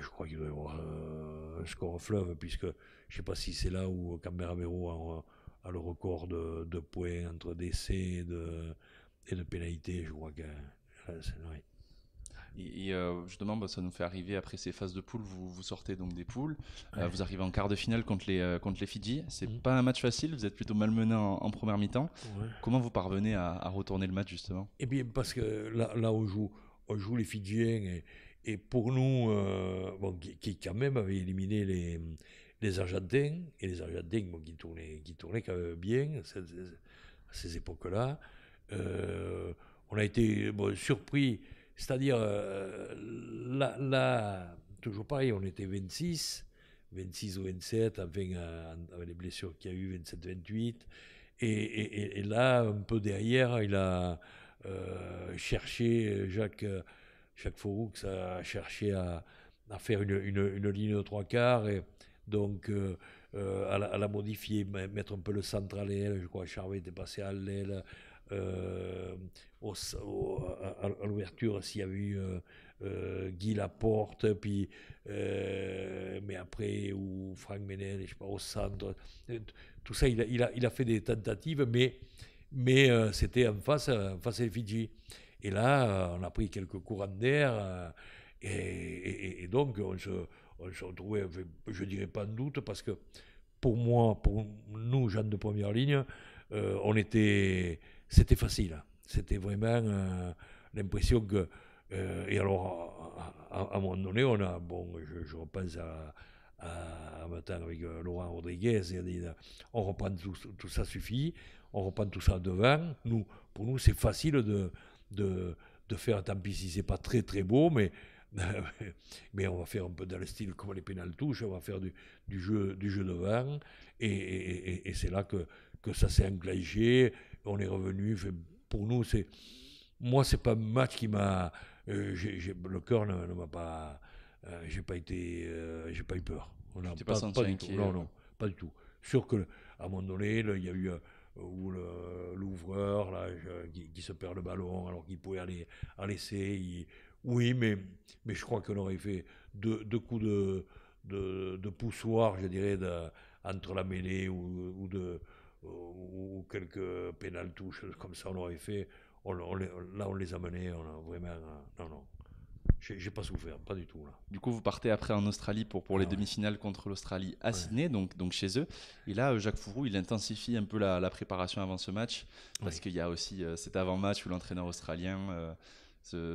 Je crois qu'il doit y avoir un score fleuve, puisque je ne sais pas si c'est là où Canberra a, a, le record de, points entre décès et de, et pénalités. Je crois que. Euh, et, euh, justement, bah, ça nous fait arriver après ces phases de poules Vous, vous sortez donc des poules. Euh, vous arrivez en quart de finale contre les, euh, contre les Fidji. C'est mm. pas un match facile. Vous êtes plutôt malmené en, première mi-temps. Comment vous parvenez à, retourner le match justement Eh bien, parce que là, là on, joue, on joue les Fidjiens. Et, et pour nous, qui, quand même avait éliminé les, les Argentins, et les Argentins qui, tournaient, bien à ces, époques-là, on a été surpris c'est-à-dire, euh, là, toujours pareil, on était 26, 26 ou 27, avec les blessures qu'il y a eu, 27-28. Et, là, un peu derrière, il a euh, cherché, Jacques, Jacques Fouroux, a cherché à, faire une, ligne de trois quarts. Et donc, euh, à la, à, la, modifier, mettre un peu le centre à l'aile. Je crois que Charvet était passé à l'aile. Euh, à, l'ouverture, s'il y avait eu euh, euh, Guy Laporte, puis, mais après, ou Franck Ménel, je sais pas, au centre. Tout ça, il a, il a, fait des tentatives, mais, mais c'était en face, face des Fidji. Et là, on a pris quelques courants d'air, et, et, donc, on se, retrouvait, je dirais pas en doute, parce que pour moi, pour nous, jeunes de première ligne, on était c'était facile. C'était vraiment euh, l'impression que. Euh, et alors, à, un moment donné, on a. Bon, je, repense à, à, matin avec euh, Laurent Rodriguez, on reprend tout, tout, ça suffit, on reprend tout ça devant. Nous, pour nous, c'est facile de, de, faire, tant pis si c'est pas très très beau, mais <laughs> mais on va faire un peu dans le style comme les pénales touches, on va faire du, jeu, du jeu devant, et, et, c'est là que, que ça s'est engagé on est revenu. Pour nous, c'est. Moi, c'est pas match qui m'a. Euh, le cœur ne, m'a pas. Euh, j'ai pas été. Euh, j'ai pas eu peur. On pas, pas, Non, non, pas du tout. Sûr que, à un moment donné, il y a eu où l'ouvreur là qui, se perd le ballon alors qu'il pouvait aller à l'essai. Oui, mais, mais je crois qu'on aurait fait deux, coups de, de, poussoir, je dirais, entre la mêlée ou de, ou, quelques pénales touches comme ça, on aurait fait. là, on les a menés, on a vraiment. Euh, non, non. J'ai pas souffert, pas du tout. Là. Du coup, vous partez après en Australie pour, pour les ah demi-finales contre l'Australie à Sydney, donc, donc chez eux. Et là, euh, Jacques Fourou, il intensifie un peu la, préparation avant ce match, parce qu'il y a aussi euh, cet avant-match où l'entraîneur australien.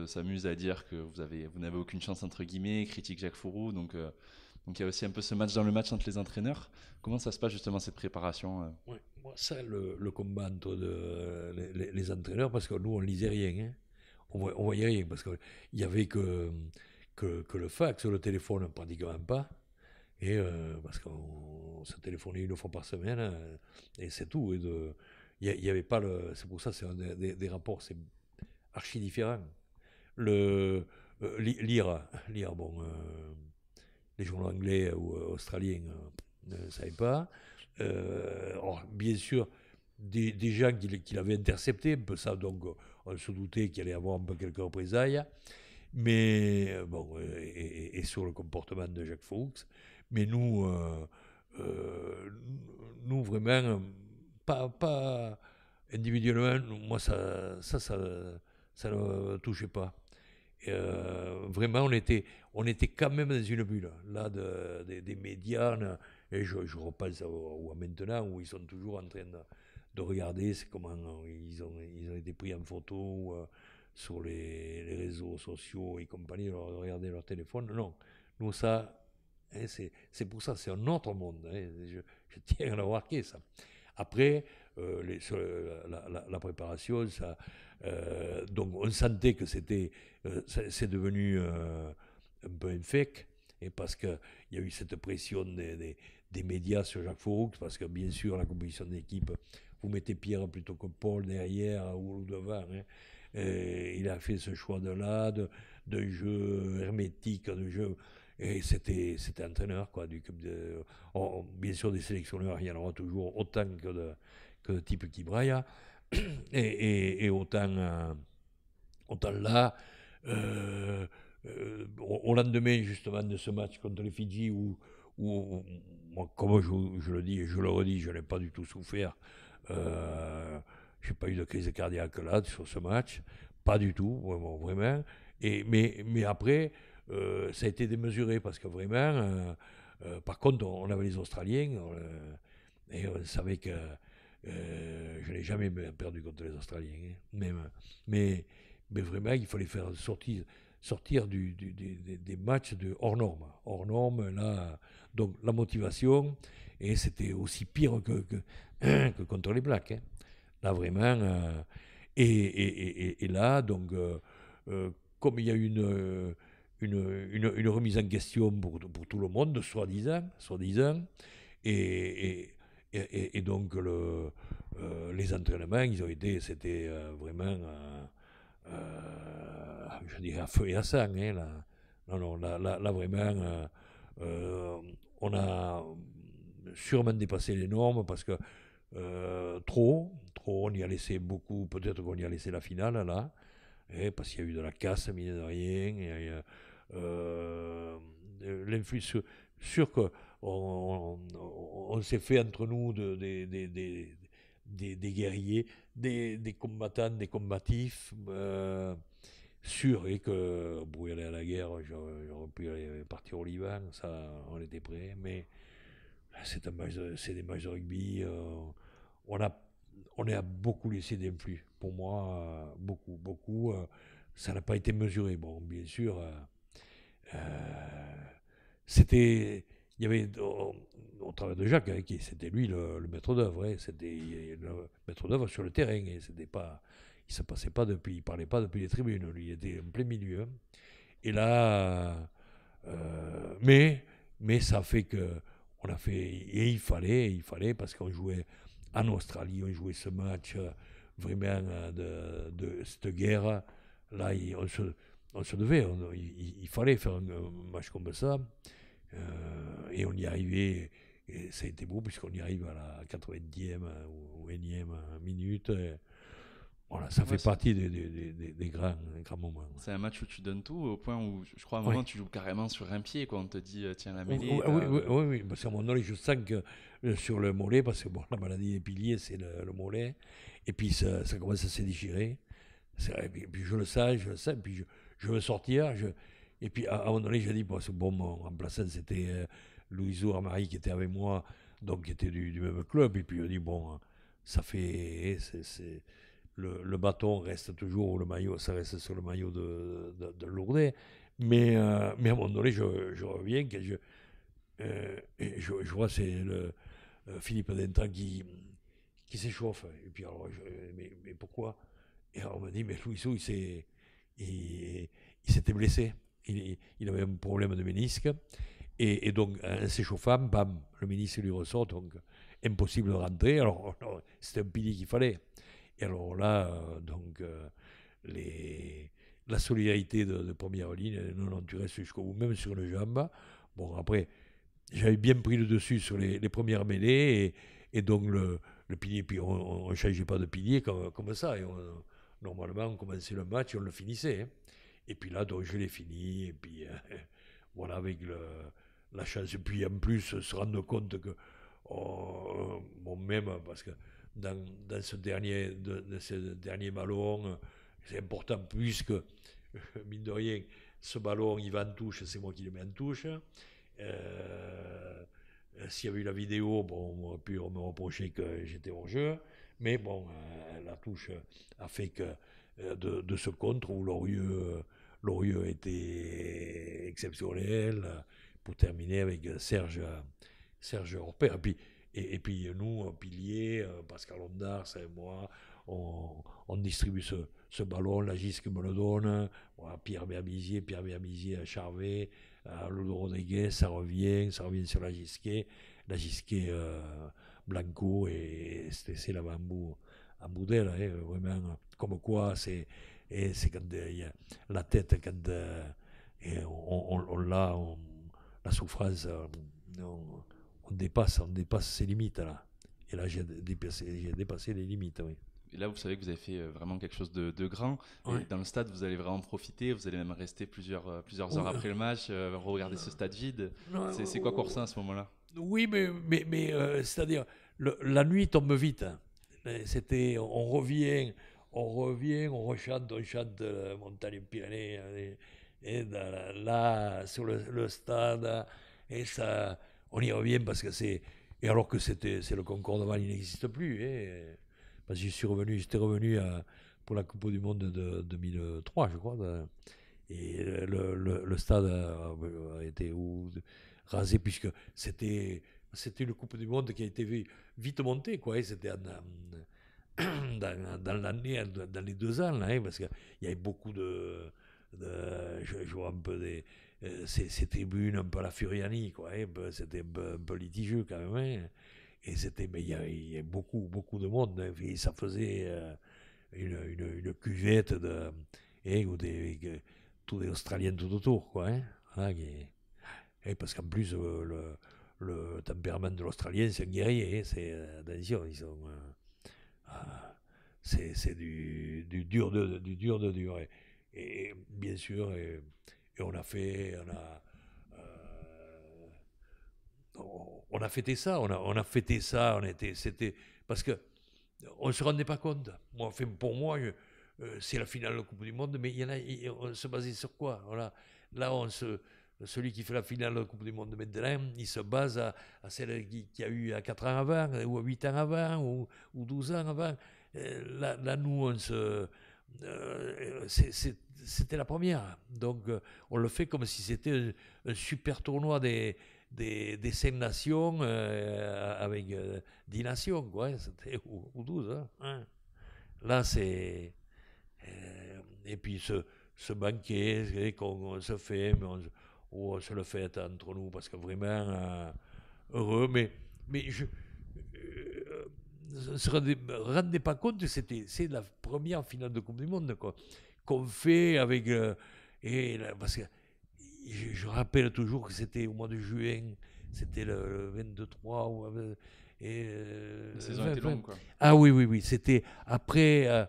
s'amuse à dire que vous avez vous n'avez aucune chance entre guillemets, critique Jacques Fourou. Donc donc il y a aussi un peu ce match dans le match entre les entraîneurs. Comment ça se passe justement cette préparation moi, ça, le, combat entre de, les, entraîneurs, parce que nous, on lisait rien. Hein. On, on voyait rien, parce qu'il n'y avait que, le fax, le téléphone, pratiquement pas. Et euh, parce qu'on se téléphonait une fois par semaine, euh, et c'est tout. Et il n'y avait pas C'est pour ça, c'est des, des, rapports, c'est archi différent. Le euh, lire, lire, bon, les journaux anglais ou australiens, ne savaient pas. Euh, bien sûr, des, gens qu'il qui avait intercepté, peu ça, donc on se doutait qu'il allait avoir quelques représailles. Mais euh, bon, et, sur le comportement de Jacques Fox. Mais nous, euh, nous vraiment, pas, pas individuellement, moi, ça, ça, ça, ça ne touchait pas. vraiment, on était, on était quand même dans une bulle, là, de, des médias. Et je, je repense à, maintenant où ils sont toujours en train de, regarder comment euh, ils ont, ils ont été pris en photo euh, sur les, réseaux sociaux et compagnie, de regarder leur téléphone. Non, nous, ça, hein, c'est pour ça, c'est un autre monde. Hein, je, tiens à le marquer, ça. Après, euh, la, préparation, ça, donc on sentait que c'était, c'est devenu un peu fake et parce qu'il y a eu cette pression des, des médias sur Jacques Fouroux, parce que bien sûr, la composition d'équipe, vous mettez Pierre plutôt que Paul derrière hein, ou devant. Et hein. euh, il a fait ce choix de là, de, jeu hermétique, de jeu. Et c'était, c'était entraîneur, quoi. Du, de, bien sûr, des sélectionneurs, il y en aura toujours autant que de, que type qui Et, autant, euh, autant là. Euh, euh au, lendemain justement de ce match contre les Fidji où moi, comme je, le dis et je le redis, je n'ai pas du tout souffert. Euh, je n'ai pas eu de crise cardiaque là sur ce match. Pas du tout, vraiment. vraiment. Et, mais, après, euh, ça a été démesuré parce que vraiment, euh, par contre, on, avait les Australiens et on savait que je n'ai jamais perdu contre les Australiens. Hein, même. Mais, mais vraiment, il fallait faire sortie, sortir des, matchs de hors normes. Hors normes, là, donc la motivation, et c'était aussi pire que, que, <clears throat> contre les Blacks. Hein. Là, vraiment. Euh, et, là, donc, euh, euh, comme il y a une, une, remise en question pour, tout le monde, soi-disant, soi-disant, et, donc le, les entraînements, ils ont été, c'était vraiment euh, je dirais à feu et à sang. Hein, là. Non, non, là, vraiment, euh, euh, on a sûrement dépassé les normes parce que trop, trop, on y a laissé beaucoup, peut-être qu'on y a laissé la finale là, et eh, parce qu'il y a eu de la casse, mine de rien, euh, l'influence, sûr qu'on on, s'est fait entre nous de, des guerriers des, combattants, des combatifs euh, sûrs et que euh, pour aller à la guerre, j'aurais pu partir au Liban, ça on était prêt, mais c'est des matchs de rugby, euh, on, a, on a beaucoup laissé d'influx, pour moi, euh, beaucoup, beaucoup, ça n'a pas été mesuré, bon, bien sûr, c'était il y avait euh, au, travail travers de Jacques, hein, c'était lui le, maître d'œuvre, hein. c'était le maître d'œuvre sur le terrain, et hein. c'était pas, il se passait pas depuis, il parlait pas depuis les tribunes, lui il était en plein milieu. Et là, euh, mais mais ça fait que on a fait et il fallait, il fallait parce qu'on jouait en Australie, on jouait ce match euh, vraiment de, cette guerre. Là, on se, on se devait, il, il, fallait faire un match comme ça. Euh, et on y arrivait. Et ça a été beau puisqu'on y arrive à la 90e euh, ou 1e euh, minute. Voilà, ça fait partie des, grands, grands, moments. C'est un match où tu donnes tout, au point où je crois à un moment tu joues carrément sur un pied, quoi. on te dit tiens la mêlée. Oui, oui, oui, parce qu'à mon moment je sens que sur le mollet, parce que bon, la maladie des piliers c'est le, mollet, et puis ça, commence à se déchirer. Et puis, je le sens, je le sens, puis je, je veux sortir, je, et puis, à, un moment donné, j'ai dit, bon, que bon, mon remplaçant, c'était euh, à Armari qui était avec moi, donc qui était du, même club. Et puis, j'ai dit, bon, hein, ça fait. c'est le, bâton reste toujours, le maillot, ça reste sur le maillot de, de, Lourdes. Mais, euh, mais à un moment donné, je, reviens, que je, euh, et je, vois, c'est le. Euh, Philippe Dentin qui, qui s'échauffe. Et puis, alors, je, mais, mais, pourquoi Et alors, on me dit, mais il s'était blessé il, avait un problème de ménisque. Et, donc, en s'échauffant, bam, le ménisque lui ressort, donc impossible de rentrer. Alors, c'était un pilier qu'il fallait. Et alors là, euh, donc, euh, les, la solidarité de, première ligne, non, non, tu restes jusqu'au bout, même sur le jambe. Bon, après, j'avais bien pris le dessus sur les, premières mêlées, et, donc le, pilier, puis on ne changeait pas de pilier comme, ça. Et normalement, on commençait le match, et on le finissait. Hein. Et puis là, donc, je l'ai fini. Et puis euh, <laughs> voilà, avec le, la chance. Et puis en plus, se rendre compte que, oh, euh, bon, même parce que dans, dans ce dernier, de, ce dernier ballon, c'est important puisque, <laughs> mine de rien, ce ballon, il va en touche, c'est moi qui le mets en touche. Euh, s'il y avait eu la vidéo, bon, on aurait pu me reprocher que j'étais en jeu. Mais bon, la touche a fait que de, ce contre où l'auriez Lorieux était exceptionnel. Pour terminer avec Serge, Serge Orpère. Et puis, et, puis nous, Pilier, euh, Pascal ça et moi, on, distribue ce, ballon, la Gisque me le donne, Pierre Berbizier, Pierre Berbizier à Charvet, à ça revient, ça revient sur la Gisque. la Gisque, euh, Blanco et c'est la Bambou à Boudel, hein, vraiment, comme quoi c'est et c'est quand la tête, quand on, l'a, e la souffrance, on, on, dépasse, on dépasse ses limites là. Et là, j'ai dépassé, dépassé les limites, oui. Et là, vous savez que vous avez fait euh, vraiment quelque chose de, grand. dans le stade, vous allez vraiment profiter. Vous allez même rester plusieurs, euh, plusieurs heures après le match, euh, regarder ce stade vide. C'est quoi Corsin oh. à ce moment-là Oui, mais, mais, mais c'est-à-dire, la nuit tombe vite. C'était, on revient, on revient, on rechante, on chante Montagne Pyrénées, et, là, sur le, stade, et ça, on y revient parce que c'est. Et alors que c'était, c'est le concours Val, il n'existe plus. Et hein. parce que je suis revenu, j'étais revenu euh, pour la Coupe du Monde de 2003, je crois. et le, stade euh, a, été rasé puisque c'était c'était une Coupe du Monde qui a été vite montée, quoi. C'était <clears throat> dans, l'année, dans les deux ans, hein, parce qu'il y avait beaucoup de, je, vois un peu des, euh, ces, tribunes, un peu la Furiani, quoi, hein, c'était un, peu, litigieux quand même, hein. et c'était, mais il y avait, beaucoup, beaucoup de monde, hein, et ça faisait euh, une, une, cuvette de, et, des, tous les Australiens tout autour, quoi, hein, ah, et, parce qu'en plus, euh, le, le, tempérament de l'Australien, c'est un guerrier, c'est, attention, ils sont, c'est du, du, dur de, du dur de durer. Et, bien sûr, on a fait, on a, euh, on a fêté ça, on a, on a fêté ça, on était, c'était parce que on se rendait pas compte. Moi, enfin, pour moi, euh, c'est la finale de la Coupe du Monde, mais il y en a, on se basait sur quoi voilà Là, on se, celui qui fait la finale de la Coupe du Monde de Medellin, il se base à, celle qui, qui, a eu à 4 ans avant, ou à 8 ans avant, ou, 12 ans avant. Euh, là, nous, on se. Euh, c'était la première. Donc, euh, on le fait comme si c'était un, super tournoi des, des, des 5 nations avec dix 10 nations, quoi, hein, ou, ou, 12. Hein, hein, Là, c'est. et puis, ce, ce banquet qu'on se fait, mais on oh, se le fait entre nous, parce que vraiment euh, heureux, mais, mais je. Euh, se rendez, pas compte, c'était, c'est la première finale de Coupe du Monde quoi, qu'on fait avec. Euh, et parce que je, rappelle toujours que c'était au mois de juin, c'était le, 22 23 Et la saison était longue, quoi. Ah oui, oui, oui. C'était après.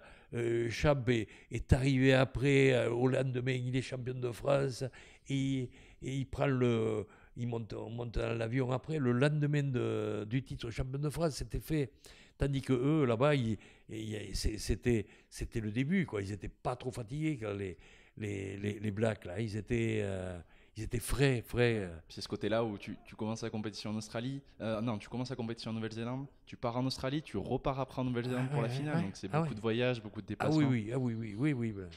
Chab est, arrivé après. Hollande au lendemain, il est champion de France. Et, et ils prend le, il monte, on monte dans l'avion après. Le lendemain de, du titre champion de France, c'était fait. Tandis que eux, là-bas, c'était, c'était le début. Quoi. Ils n'étaient pas trop fatigués, les, les, les, Blacks. Là. Ils, étaient, euh, ils étaient frais, frais. Euh. C'est ce côté-là où tu, commences la compétition en Australie. Euh, non, tu commences la compétition en Nouvelle-Zélande. Tu pars en Australie, tu repars après en Nouvelle-Zélande ah pour la finale. donc c'est ah beaucoup de voyages, beaucoup de déplacements. Ah oui, oui, ah, oui, oui, oui, oui. Ben.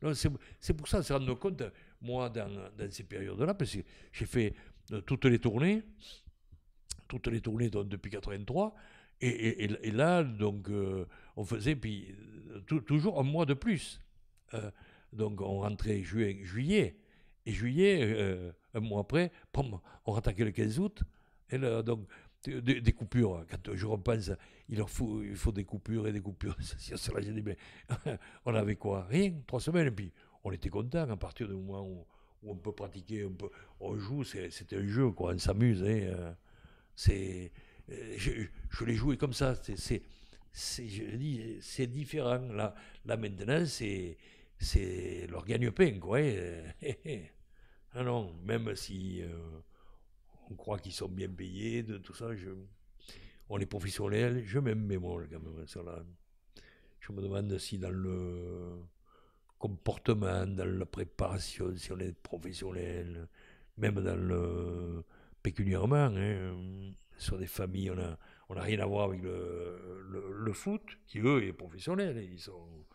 Non, c'est, pour ça, c'est rendre compte moi, dans, ces périodes-là, parce que j'ai fait toutes les tournées, toutes les tournées depuis 83, et, là, donc, on faisait puis, toujours un mois de plus. donc, on rentrait juin, juillet, et juillet, un mois après, on rattaquait le 15 août, et là, donc, des, coupures. Quand je repense, il, leur faut, il faut des coupures et des coupures. mais on avait quoi Rien, trois semaines, et puis on était content à partir du moment où, on peut pratiquer, on, joue, c'est un jeu, quoi, on s'amuse. Hein, euh, c'est, euh, je, les l'ai joué comme ça, c'est, c'est différent. Là, maintenant, c'est, c'est leur gagne-pain, quoi. Hein, euh, <laughs> ah même si on croit qu'ils sont bien payés, de tout ça, je, on est professionnel, je m'aime mes quand même, Je me demande si dans le comportement, dans la préparation, si on est professionnel, même dans le pécuniairement. Hein. Sur des familles, on n'a on a rien à voir avec le, le, foot, qui eux est professionnel. Hein. Ils sont,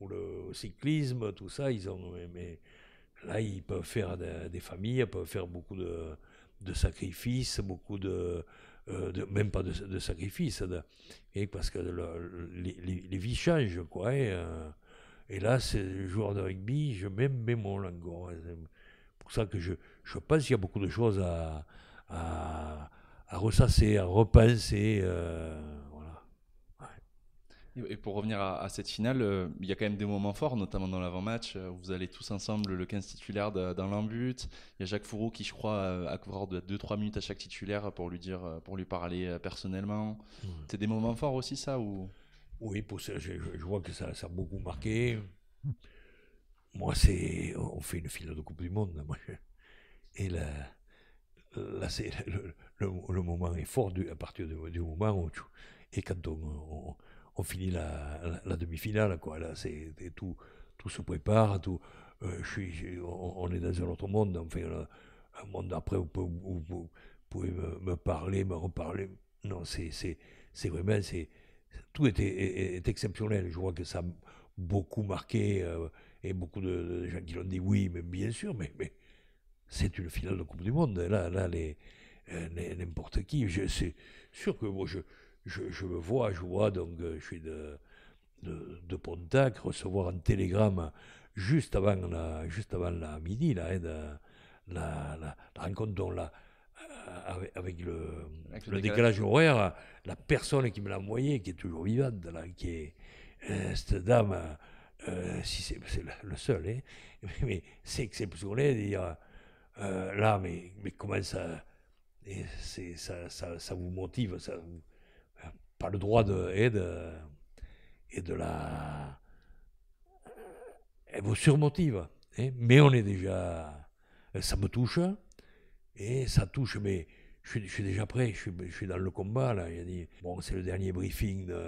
ou le cyclisme, tout ça, ils ont. Mais, là, ils peuvent faire des, familles, ils peuvent faire beaucoup de, de sacrifices, beaucoup de, euh, de, même pas de, de sacrifices, hein. et parce que les, les, vies changent, quoi. Et là, c'est joueur de rugby, je mets mes mon C'est pour ça que je, je pense qu'il y a beaucoup de choses à, à, à ressasser, à repenser. Euh, et pour revenir à, cette finale, euh, il y a quand même des moments forts, notamment dans l'avant-match. Euh, où Vous allez tous ensemble, le 15 titulaire dans l'embut. Il y a Jacques Fourreau qui, je crois, a de 2-3 minutes à chaque titulaire pour lui, dire, pour lui parler personnellement. Mmh. C'est des moments forts aussi, ça oui, pour ça, je, vois que ça, ça a beaucoup marqué. Moi, c'est, on fait une finale de Coupe du Monde. Et là, là c'est, le, moment est fort du, à partir du, moment où. et quand on, on, finit la, la, demi-finale, quoi, là, c'est, tout, tout se prépare, tout, euh, je suis, on, est dans un autre monde, enfin, un, un monde après où, vous pouvez me, parler, me reparler. Non, c'est, c'est, c'est vraiment. c'est tout était, est, exceptionnel. Je vois que ça a beaucoup marqué euh, et beaucoup de, gens qui l'ont dit oui, mais bien sûr, mais, c'est une finale de Coupe du Monde. Là, là les, euh, n'importe qui. Je, c'est sûr que moi, je, me vois, je vois, donc euh, je suis de, de, de Pontac, recevoir un télégramme juste avant la, juste avant la midi, là, hein, la, la, la rencontre dont la ah, avec, le, le, décalage. horaire, la personne qui me l'a envoyé, qui est toujours vivante, qui est euh, cette dame, euh, si c'est, le seul, hein, <laughs> mais c'est exceptionnel dire euh, là, mais, mais comment ça, c'est, ça, ça, vous motive, ça hein, pas le droit de, et hein, et de la. Elle vous surmotive, hein, mais on est déjà. Ça me touche. Et ça touche, mais je suis, je suis déjà prêt, je suis, je suis, dans le combat, là. Il a dit, bon, c'est le dernier briefing de,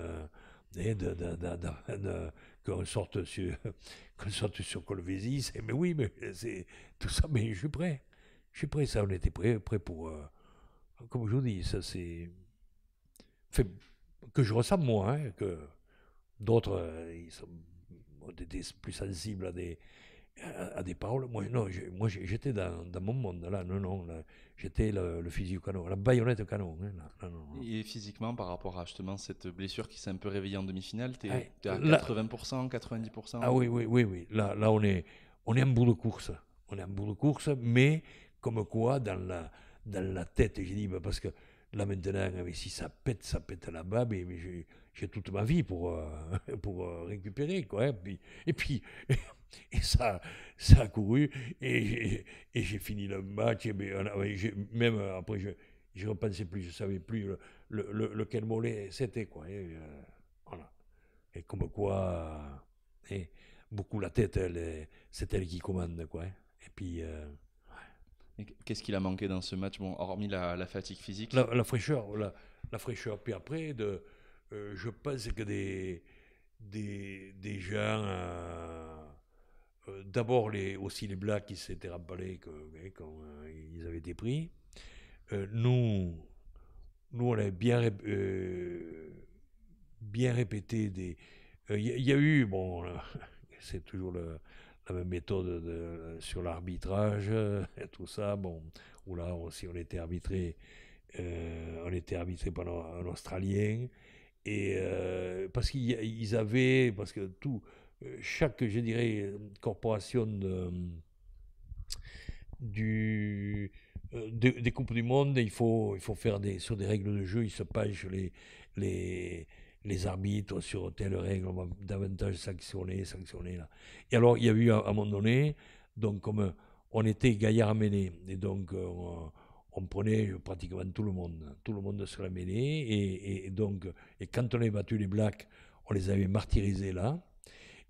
de, de, de qu'on sorte sur, <laughs> qu'on sorte sur Colvésis. mais oui, mais c'est tout ça, mais je suis prêt. Je suis prêt, ça, on était prêt, prêt pour, euh, comme je vous dis, ça c'est, que je ressens moi, hein, que d'autres, euh, ils sont, ont été plus sensibles à des, à des paroles. Moi, non, moi j'étais dans, mon monde, là, non, non, j'étais le, physique canon, la baïonnette canon. Hein, non, Et physiquement, par rapport à justement cette blessure qui s'est un peu réveillée en demi-finale, tu es, à 80%, 90% Ah oui, oui, oui, oui. Là, là on, est, on est en bout de course. On est en bout de course, mais comme quoi, dans la, dans la tête, j'ai dit, bah, parce que là maintenant, si ça pète, ça pète là-bas, mais, j'ai toute ma vie pour, euh, <laughs> pour euh, récupérer. Quoi, hein. puis, et puis et ça, ça a couru, et j'ai fini le match, et ben, même euh, après, je ne repensais plus, je ne savais plus le, lequel mollet c'était. Quoi, et, euh, voilà. et comme quoi, euh, et beaucoup la tête, c'est elle qui commande. Quoi, hein. Et puis. Qu'est-ce qu'il a manqué dans ce match, bon, hormis la, fatigue physique la, fraîcheur, la, fraîcheur. Puis après, de, je pense que des, des, des gens euh, d'abord les, aussi les Blacks qui s'étaient rappelés que, eh, quand euh, ils avaient été pris. Euh, nous, nous, on avait bien, bien répété des. Il y, a eu, bon, <laughs> c'est toujours la même méthode de, sur l'arbitrage, et tout ça, bon, où là aussi on était arbitré. on était arbitré par un, Australien. Et parce qu'ils avaient, parce que tout, chaque, je dirais, corporation du, des Coupes du Monde, il faut, il faut faire des, sur des règles de jeu, ils se penchent les, les, les arbitres sur telle règle, on va davantage sanctionner, sanctionner. Là. Et alors, il y a eu à, un moment donné, donc comme on était gaillard mêlé, et donc on, prenait pratiquement tout le monde, tout le monde sur la et, donc, et quand on avait battu les Blacks, on les avait martyrisés là,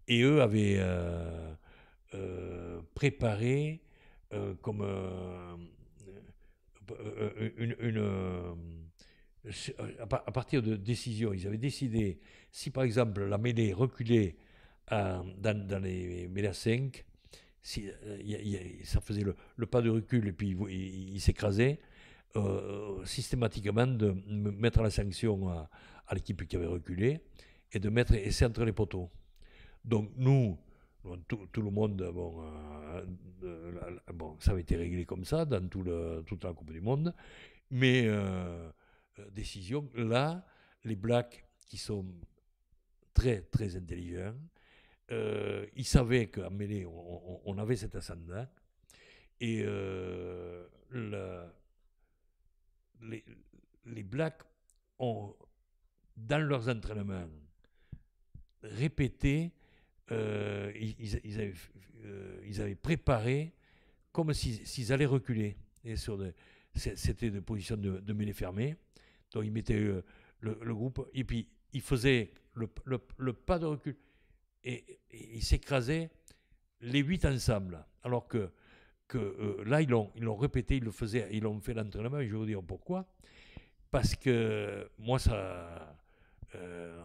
et eux avaient préparé comme une, à partir de décisions, ils avaient décidé, si par exemple la mêlée reculait euh, dans, les mêlées à 5, si, euh, ça faisait le, pas de recul et puis il, s'écrasait, euh, systématiquement de mettre la sanction à, à l'équipe qui avait reculé et de mettre et c'est entre les poteaux. Donc nous, tout, le monde, euh, euh, bon, ça avait été réglé comme ça dans tout le, toute la Coupe du Monde, mais euh, décision, là, les Blacks qui sont très très intelligents, ils savaient qu'à mêlée, on, avait cet ascendant, et les, les Blacks ont, dans leurs entraînements, répété euh, euh, ils, avaient, préparé comme s'ils allaient reculer. Et sur de, c'était de position de, de mêlée fermée. Donc ils mettaient euh, le, groupe et puis ils faisaient le, pas de recul et, ils s'écrasaient les huit ensemble. Alors que, que là, ils l'ont, répété, ils le faisaient, ils l'ont fait l'entraînement, et je vais vous dire pourquoi. Parce que moi, ça,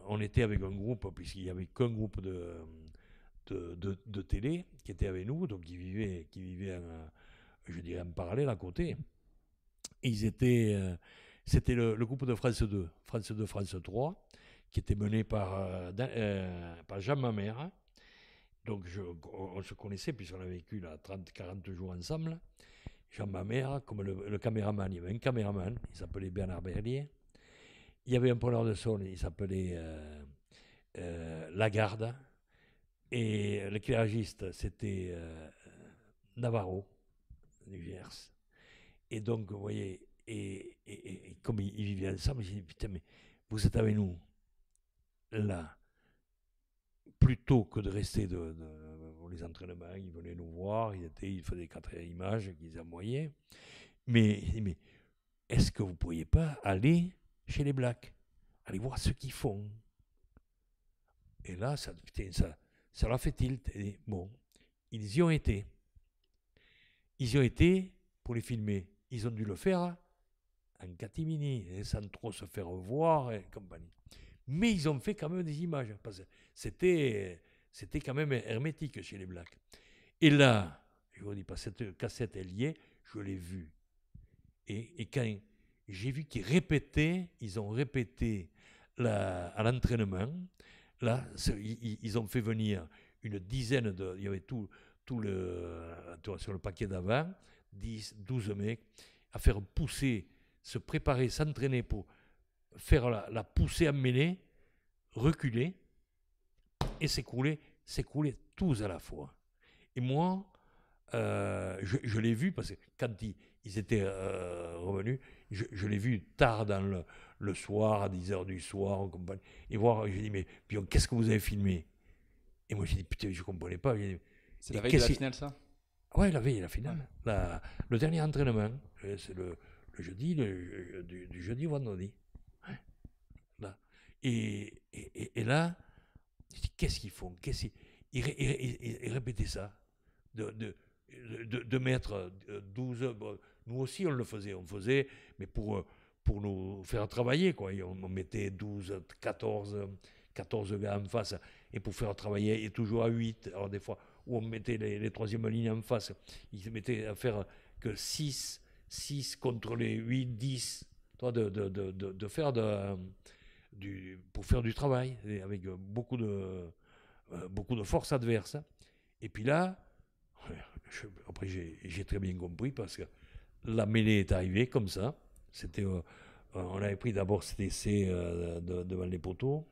on était avec un groupe, puisqu'il n'y avait qu'un groupe de, de, télé qui était avec nous, donc qui vivait, qui vivait je dirais en parallèle à côté. ils étaient, euh, c'était le, groupe de France 2, France 2, France 3, qui était mené par, euh, euh, par Jean Mamère. Donc on, se connaissait puisqu'on a vécu là 30-40 jours ensemble. Jean Mamère, comme le, caméraman, il y avait un caméraman, il s'appelait Bernard Berlier. Il y avait un preneur de son, il s'appelait Lagarde. Et euh, l'éclairagiste c'était euh, Navarro, du Gers. Et donc, vous voyez, et, comme ils, vivaient ensemble, j'ai dit, putain, mais vous êtes avec nous, là, plutôt que de rester de, les entraînements, ils venaient nous voir, ils, étaient, ils faisaient quatre images qu'ils envoyaient. Mais, mais est-ce que vous ne pourriez pas aller chez les Blacks Aller voir ce qu'ils font. Et là, ça, putain, ça, ça leur fait tilt. bon, ils y ont été. Ils y ont été pour les filmer. Ils ont dû le faire hein, en catimini, hein, sans trop se faire voir et compagnie. Mais ils ont fait quand même des images. Parce que c'était, c'était quand même hermétique chez les Blacks. Et là, je vous dis pas, cette cassette, est liée, je l'ai vue. Et, quand j'ai vu qu'ils répétaient, ils ont répété à l'entraînement, Là, ils ont fait venir une dizaine de. Il y avait tout, tout le. Sur le paquet d'avant, 10, 12 mecs, à faire pousser, se préparer, s'entraîner pour faire la, poussée en reculer et s'écrouler, s'écouler tous à la fois. Et moi, euh, je, l'ai vu parce que quand ils, étaient euh, revenus, je, je l'ai vu tard dans le, le soir, à 10h du soir, en compagnie. Et voir, je dis, mais puis oh, qu'est-ce que vous avez filmé Et moi, je dit, putain, je ne comprenais pas. C'est la veille de la finale, ça Ouais, la veille de la finale. La, le dernier entraînement, euh, c'est le, jeudi, le, euh, du, du, jeudi vendredi. Là. Et, et, là, je dis, qu'est-ce qu'ils font qu'est-ce Ils, ils, répétaient ça. De, de, de, mettre 12 heures. Nous aussi, on le faisait. On faisait, mais pour euh, pour nous faire travailler. Quoi. on, mettait 12, 14, 14 gars en face, et pour faire travailler, et toujours à 8, alors des fois, où on mettait les, les troisièmes lignes en face, ils se mettaient à faire que 6, 6 contre les 8, 10, toi, de, de, de, de, faire de, du, pour faire du travail, avec beaucoup de, euh, beaucoup de force adverse. Et puis là, <laughs> après j'ai très bien compris, parce que la mêlée est arrivée comme ça, c'était, euh, on avait pris d'abord cet essai euh, de, devant les poteaux,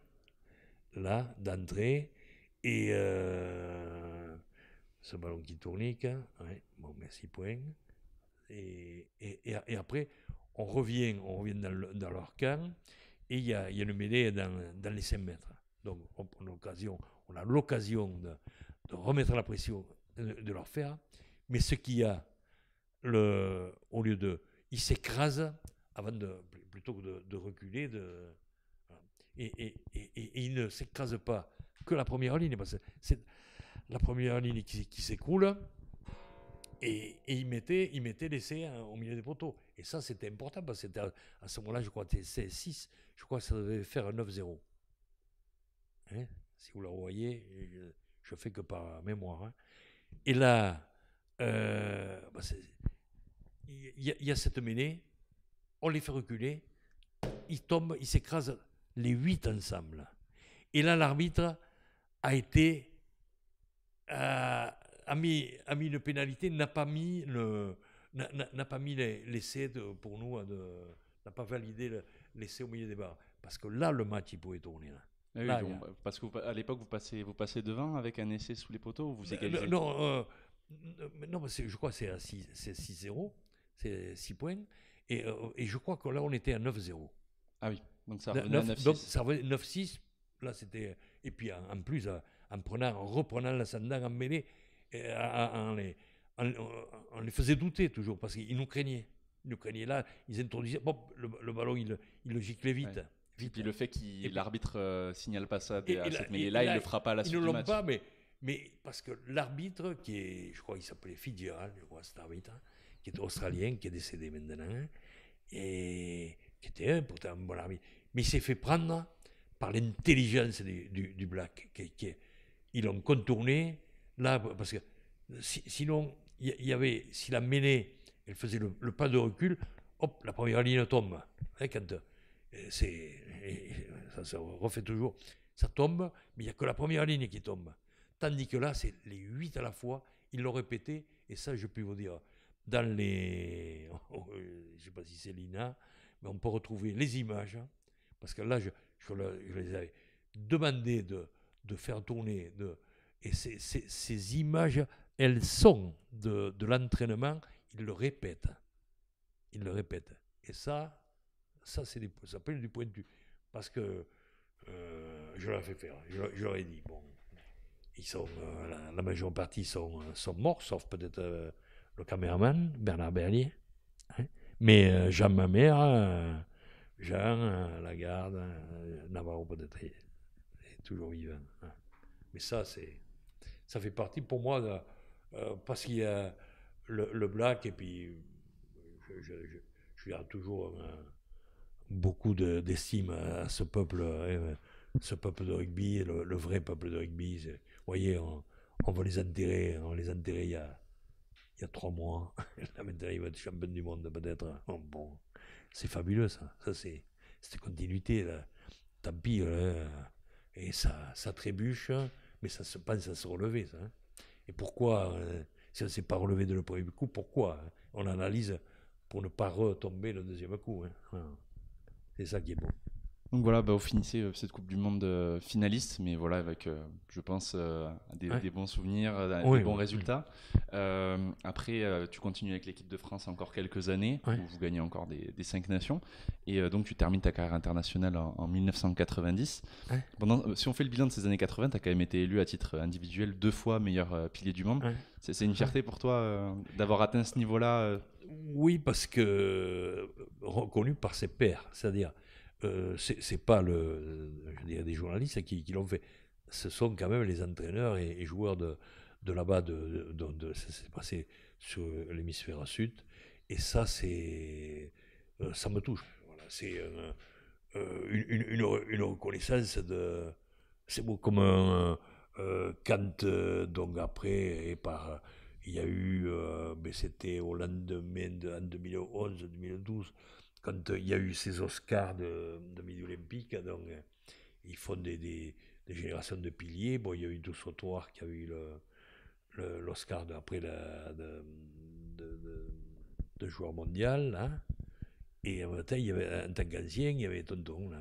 là, d'entrée, et euh, ce ballon qui tournique hein, ouais, bon, merci, 6 Et, et, après, on revient, on revient dans, dans leur camp, et il y a, y a, le mêlé dans, dans les 5 mètres. Donc, on, a l'occasion, on a l'occasion de, de, remettre la pression, de, leur faire. Mais ce qu'il y a, le, au lieu de. il s'écrase », avant de, plutôt que de, reculer, de, et, il ne s'écrase pas que la première ligne, parce que c'est la première ligne qui, qui s'écroule, et, il mettait, il mettait l'essai hein, au milieu des poteaux. Et ça, c'était important, parce que à, ce moment-là, je crois que c'était 6, je crois que ça devait faire 9-0. Hein? si vous le voyez, je ne fais que par mémoire. Hein. et là, euh, bah, il y, y, a cette mêlée on les fait reculer, ils tombent, ils s'écrasent les huit ensemble. Et là, l'arbitre a été. Euh, a, mis, une pénalité, n'a pas mis le. N'a pas mis l'essai pour nous, hein, n'a pas validé l'essai au milieu des barres. Parce que là, le match, il pouvait tourner. Hein. Ah parce qu'à l'époque, vous passez, vous passez devant avec un essai sous les poteaux vous euh, Non, euh, non je crois que c'est 6-0, c'est 6 points. Euh, et, je crois que là, on était à 9-0. Ah oui, donc ça revenait 9, à 9-6. ça revenait 9-6. Là, c'était... Et puis en, plus, euh, en, prenant, en reprenant l'ascendant en mêlée, euh, en les, on les faisait douter toujours parce qu'ils nous craignaient. Ils nous craignaient là, ils introduisaient, bon, le, ballon, il, le giclait vite. vite. Et puis le fait que l'arbitre ne signale pas ça et, à cette mêlée-là, il ne le fera pas à la suite. Ils ne l'ont pas, mais, parce que l'arbitre, qui est, je crois, il s'appelait Fitzgerald, je crois, cet arbitre, hein, qui est australien, qui est décédé maintenant, et qui était pourtant un bon ami. Mais il s'est fait prendre par l'intelligence du, black. Qui, ils l'ont contourné, là, parce que sinon, il y, avait, s'il a mené, elle faisait le, pas de recul, hop, la première ligne tombe. Hein, quand, euh, c'est, ça se refait toujours. Ça tombe, mais il n'y a que la première ligne qui tombe. Tandis que là, c'est les huit à la fois, ils l'ont répété, et ça, je puis vous dire, dans les. <laughs> Oh, je ne sais pas si c'est l'INA, mais on peut retrouver les images. Hein. parce que là, je, je, les avais demandé de, de faire tourner. De, et ces, ces images, elles sont de, de l'entraînement. Ils le répètent. Ils le répètent. Et ça, ça, c'est des, ça s'appelle du pointu. Parce que euh, je l'ai fait faire. Je, leur ai dit, bon, ils sont, euh, la, la, majeure partie sont, euh, sont morts, sauf peut-être le caméraman, Bernard Berlier, hein. mais euh, Jean mère euh, hein, Jean hein, Lagarde, Navarro peut-être, toujours vivant. Mais ça, c'est, ça fait partie pour moi, euh, parce qu'il y a le, black, et puis je, je, toujours euh, beaucoup d'estime à ce peuple, ce peuple de rugby, le, vrai peuple de rugby. Vous voyez, on, va les enterrer, on les enterrer il il y a trois mois. <laughs> la maintenant, il va être champion du monde, peut-être. Oh, bon, c'est fabuleux, ça. c'est cette continuité. Là. Tant pis, hein. Et ça, ça trébuche, mais ça se pense à se relever, hein. Et pourquoi, euh, si on ne s'est pas relevé de le premier coup, pourquoi hein? On analyse pour ne pas retomber le deuxième coup. C'est ça qui est bon. Donc voilà, vous bah, finissez euh, cette Coupe du Monde euh, finaliste, mais voilà, avec, euh, je pense, des, bons souvenirs, des bons résultats. après, tu continues avec l'équipe de France encore quelques années, où vous gagnez encore des, cinq nations. Et donc, tu termines ta carrière internationale en, 1990. si on fait le bilan de ces années 80, tu as quand même été élu à titre individuel deux fois meilleur pilier du monde. C'est une fierté pour toi d'avoir atteint ce niveau-là oui, parce que reconnu par ses pairs, c'est-à-dire euh, Ce c'est pas le, je dirais des journalistes hein, qui, l'ont fait. Ce sont quand même les entraîneurs et, joueurs de, de là-bas, de, de, de s'est passé sur l'hémisphère sud. Et ça, c'est, euh, ça me touche. Voilà, c'est euh, une, une, reconnaissance de. C'est beau comme quand, donc après, et par. Il y a eu, mais ben, c'était au lendemain de, 2011, 2012, quand euh, il y a eu ces Oscars de, de Midi Olympique, hein, donc, euh, ils font des, générations de piliers. Bon, il y a eu Douce qui a eu l'Oscar le, après la, de, joueur mondial. Hein. Et en même temps, il y avait, en tant qu'ancien, il y avait Tonton, là,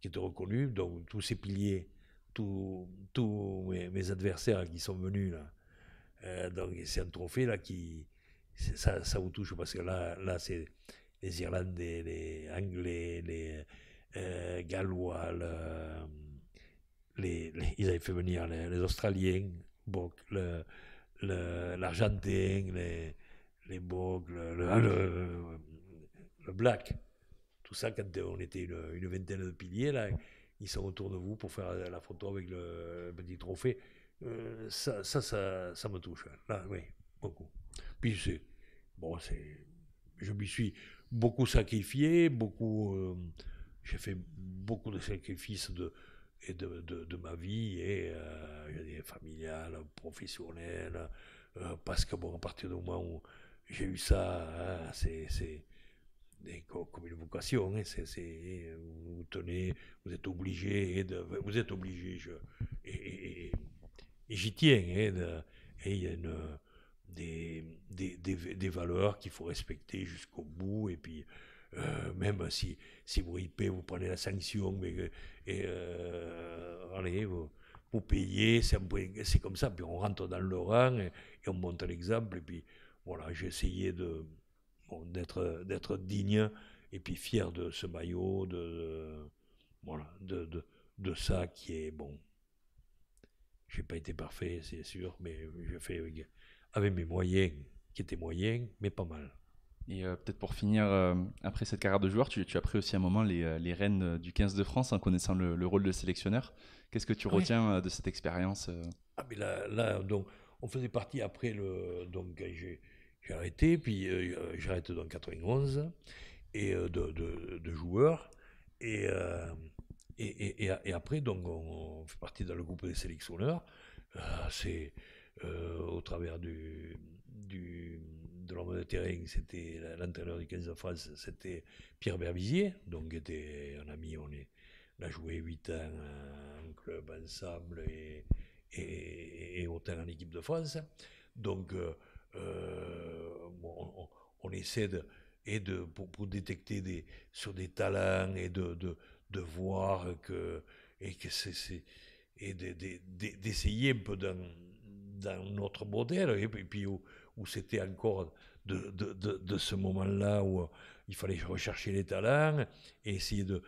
qui était <laughs> reconnu. Donc, tous ces piliers, tous, mes, adversaires qui sont venus, là, euh, donc c'est un trophée là, qui, ça, ça vous touche parce que là, là c'est les Irlandais, les Anglais, les euh, Gallois, les, ils avaient fait venir les, Australiens, le, l'Argentin, les, les ah, le, Black. Tout ça, quand on était une, vingtaine de piliers, là, ils sont autour de vous pour faire la photo avec le, petit trophée. Euh, ça, ça, ça, ça, me touche. Là, oui, beaucoup. Puis c'est Bon, c'est, je me suis beaucoup sacrifié, beaucoup, euh, j'ai fait beaucoup de sacrifices de, et de, de, de ma vie, et euh, familiale, professionnelle, euh, parce que bon, à partir du moment où j'ai eu ça, hein, c'est, comme une vocation, hein, c'est, vous tenez, vous êtes obligé, vous êtes obligé, et, et j'y tiens, hein, et il y a une des, des, des, valeurs qu'il faut respecter jusqu'au bout. Et puis, euh, même si, si vous ripez, vous prenez la sanction, mais, et, euh, allez, vous, vous payez, c'est comme ça. Puis on rentre dans le rang et, on monte l'exemple. Et puis, voilà, j'ai essayé de, d'être, d'être digne et puis fier de ce maillot, de, voilà, de, de, de ça qui est bon. J'ai pas été parfait, c'est sûr, mais j'ai fait avec mes moyens, qui étaient moyens, mais pas mal. Et euh, peut-être pour finir, euh, après cette carrière de joueur, tu, as pris aussi un moment les, euh, les rênes du 15 de France en hein, connaissant le, rôle de sélectionneur. Qu'est-ce que tu ah retiens de cette expérience Ah, mais là, donc, on faisait partie après le. Donc, j'ai, arrêté, puis j'arrête dans 91 et, de, de, joueur. Et, et, après, donc, on, on, fait partie dans le groupe des sélectionneurs. c'est euh, au travers du, du de l'homme de terrain, c'était l'entraîneur du 15 de France, c'était Pierre Berbizier, donc était un ami, on, est, a joué 8 ans en club ensemble et, et, autant en équipe de France. Donc euh, euh, on, essaie de, et de, pour, détecter des, sur des talents et de, de, de voir que, et que c'est, et d'essayer un peu d'un dans notre modèle, et puis où, où c'était encore de, de, de, de ce moment-là où euh, il fallait rechercher les talents et essayer de,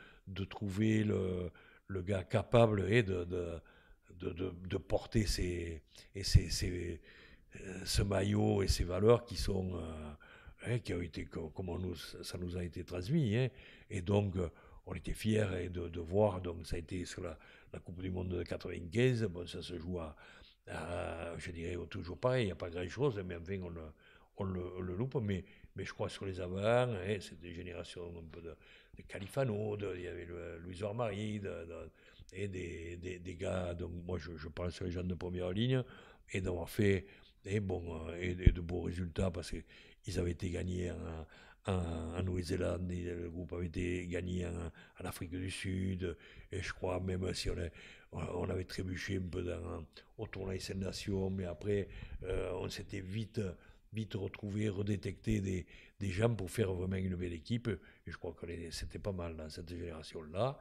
trouver le, le, gars capable et de, porter ces et euh, ce maillot et ces valeurs qui sont... Euh, hein, qui ont été, comment nous, ça nous a été transmis. Hein. Et donc, on était fiers de, de, voir. Donc, ça a été sur la, Coupe du Monde de 95. Bon, ça se joue à, euh, je dirais toujours pareil, il n'y a pas grand-chose, hein, mais enfin, on, on, le, loupe. Mais, mais je crois sur les avants, hein, c'est des générations un peu de, de Califano, il y avait Louis Marie, et des, des, des, gars, donc moi je, je pense les gens de première ligne, et d'avoir fait et bon, euh, et, de beaux résultats parce qu'ils avaient été gagnés en, Nouvelle-Zélande, le groupe avait été gagné en, en, Afrique du Sud, et je crois même si on, on avait trébuché un peu dans, au tournoi Saint Nation, mais après euh, on s'était vite vite retrouvé redétecter des, des, gens pour faire vraiment une belle équipe. Et je crois que c'était pas mal dans cette génération-là.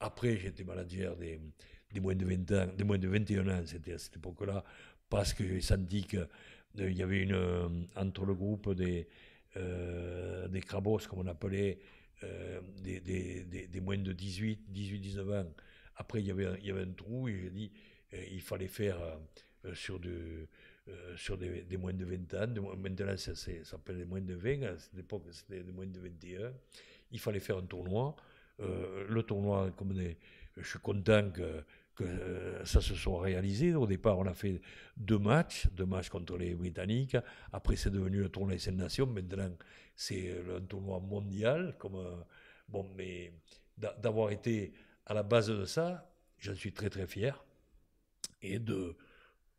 Après, j'étais manager des, des, moins de 20 des moins de 21 ans, c'était à cette époque-là, parce que j'ai senti qu'il euh, y avait une, entre le groupe des, euh, des crabos, comme on appelait, euh, des, des, moins de 18, 18, 19 ans. Après, il y avait un, il y avait un trou et j'ai dit, euh, il fallait faire sur, de, sur des, moins de 20 ans. De, maintenant, ça, s'appelle des moins de 20. À cette époque, c'était des moins de 21. Il fallait faire un tournoi. le tournoi, comme je suis content que que euh, ça se soit réalisé. Au départ, on a fait deux matchs, deux matchs contre les Britanniques. Après, c'est devenu le tournoi des Nations. Maintenant, c'est euh, un tournoi mondial. Comme, euh, bon, mais d'avoir été à la base de ça, je suis très très fier. Et de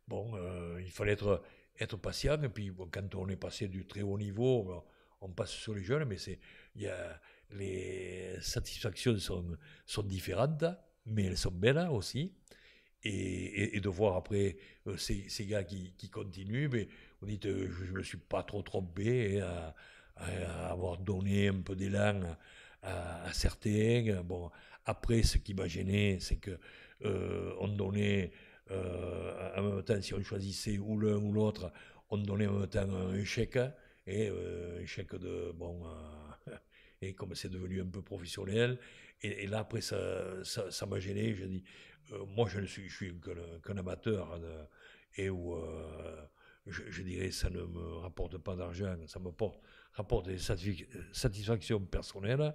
bon, il fallait être être patient. Et puis quand on est passé du très haut niveau, on, passe sur les jeunes, mais c'est il les satisfactions sont sont différentes mais elles sont belles hein, aussi. Et, de voir après euh, ces, gars qui, continuent, mais vous dites, euh, je ne me suis pas trop trompé hein, à, avoir donné un peu d'élan à, à, certains. Bon, après, ce qui m'a gêné, c'est qu'on euh, donnait, en même temps, si on choisissait ou l'un ou l'autre, on donnait en même temps un chèque, et un chèque de, bon, <laughs> et comme c'est devenu un peu professionnel, et, là, après, ça m'a ça, gêné. Je dis, euh, moi, je ne suis, suis qu'un amateur, hein, euh, et où euh, je, dirais, ça ne me rapporte pas d'argent, ça me rapporte des satisfactions personnelles.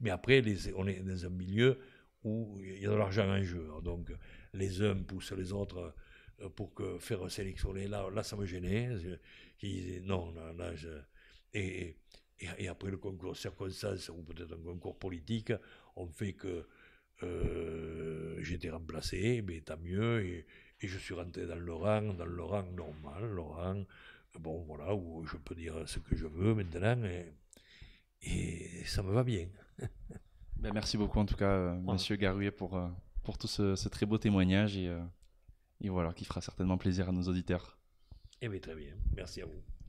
Mais après, on est dans un milieu où il y a de l'argent en jeu. Donc, les uns poussent les autres pour que faire sélectionner. Là, là ça me gênait. non, là, et, et, après le concours circonstance ou peut-être un concours politique, on fait que euh, été remplacé, mais tant mieux, et, je suis rentré dans le rang, dans le rang normal, le rang, bon voilà, où je peux dire ce que je veux maintenant, et, et ça me va bien. <laughs> Ben, merci beaucoup en tout cas, euh, monsieur Garouet, pour, euh, pour tout ce, très beau témoignage, et, euh, et voilà, qui fera certainement plaisir à nos auditeurs. Eh bien, très bien, merci à vous.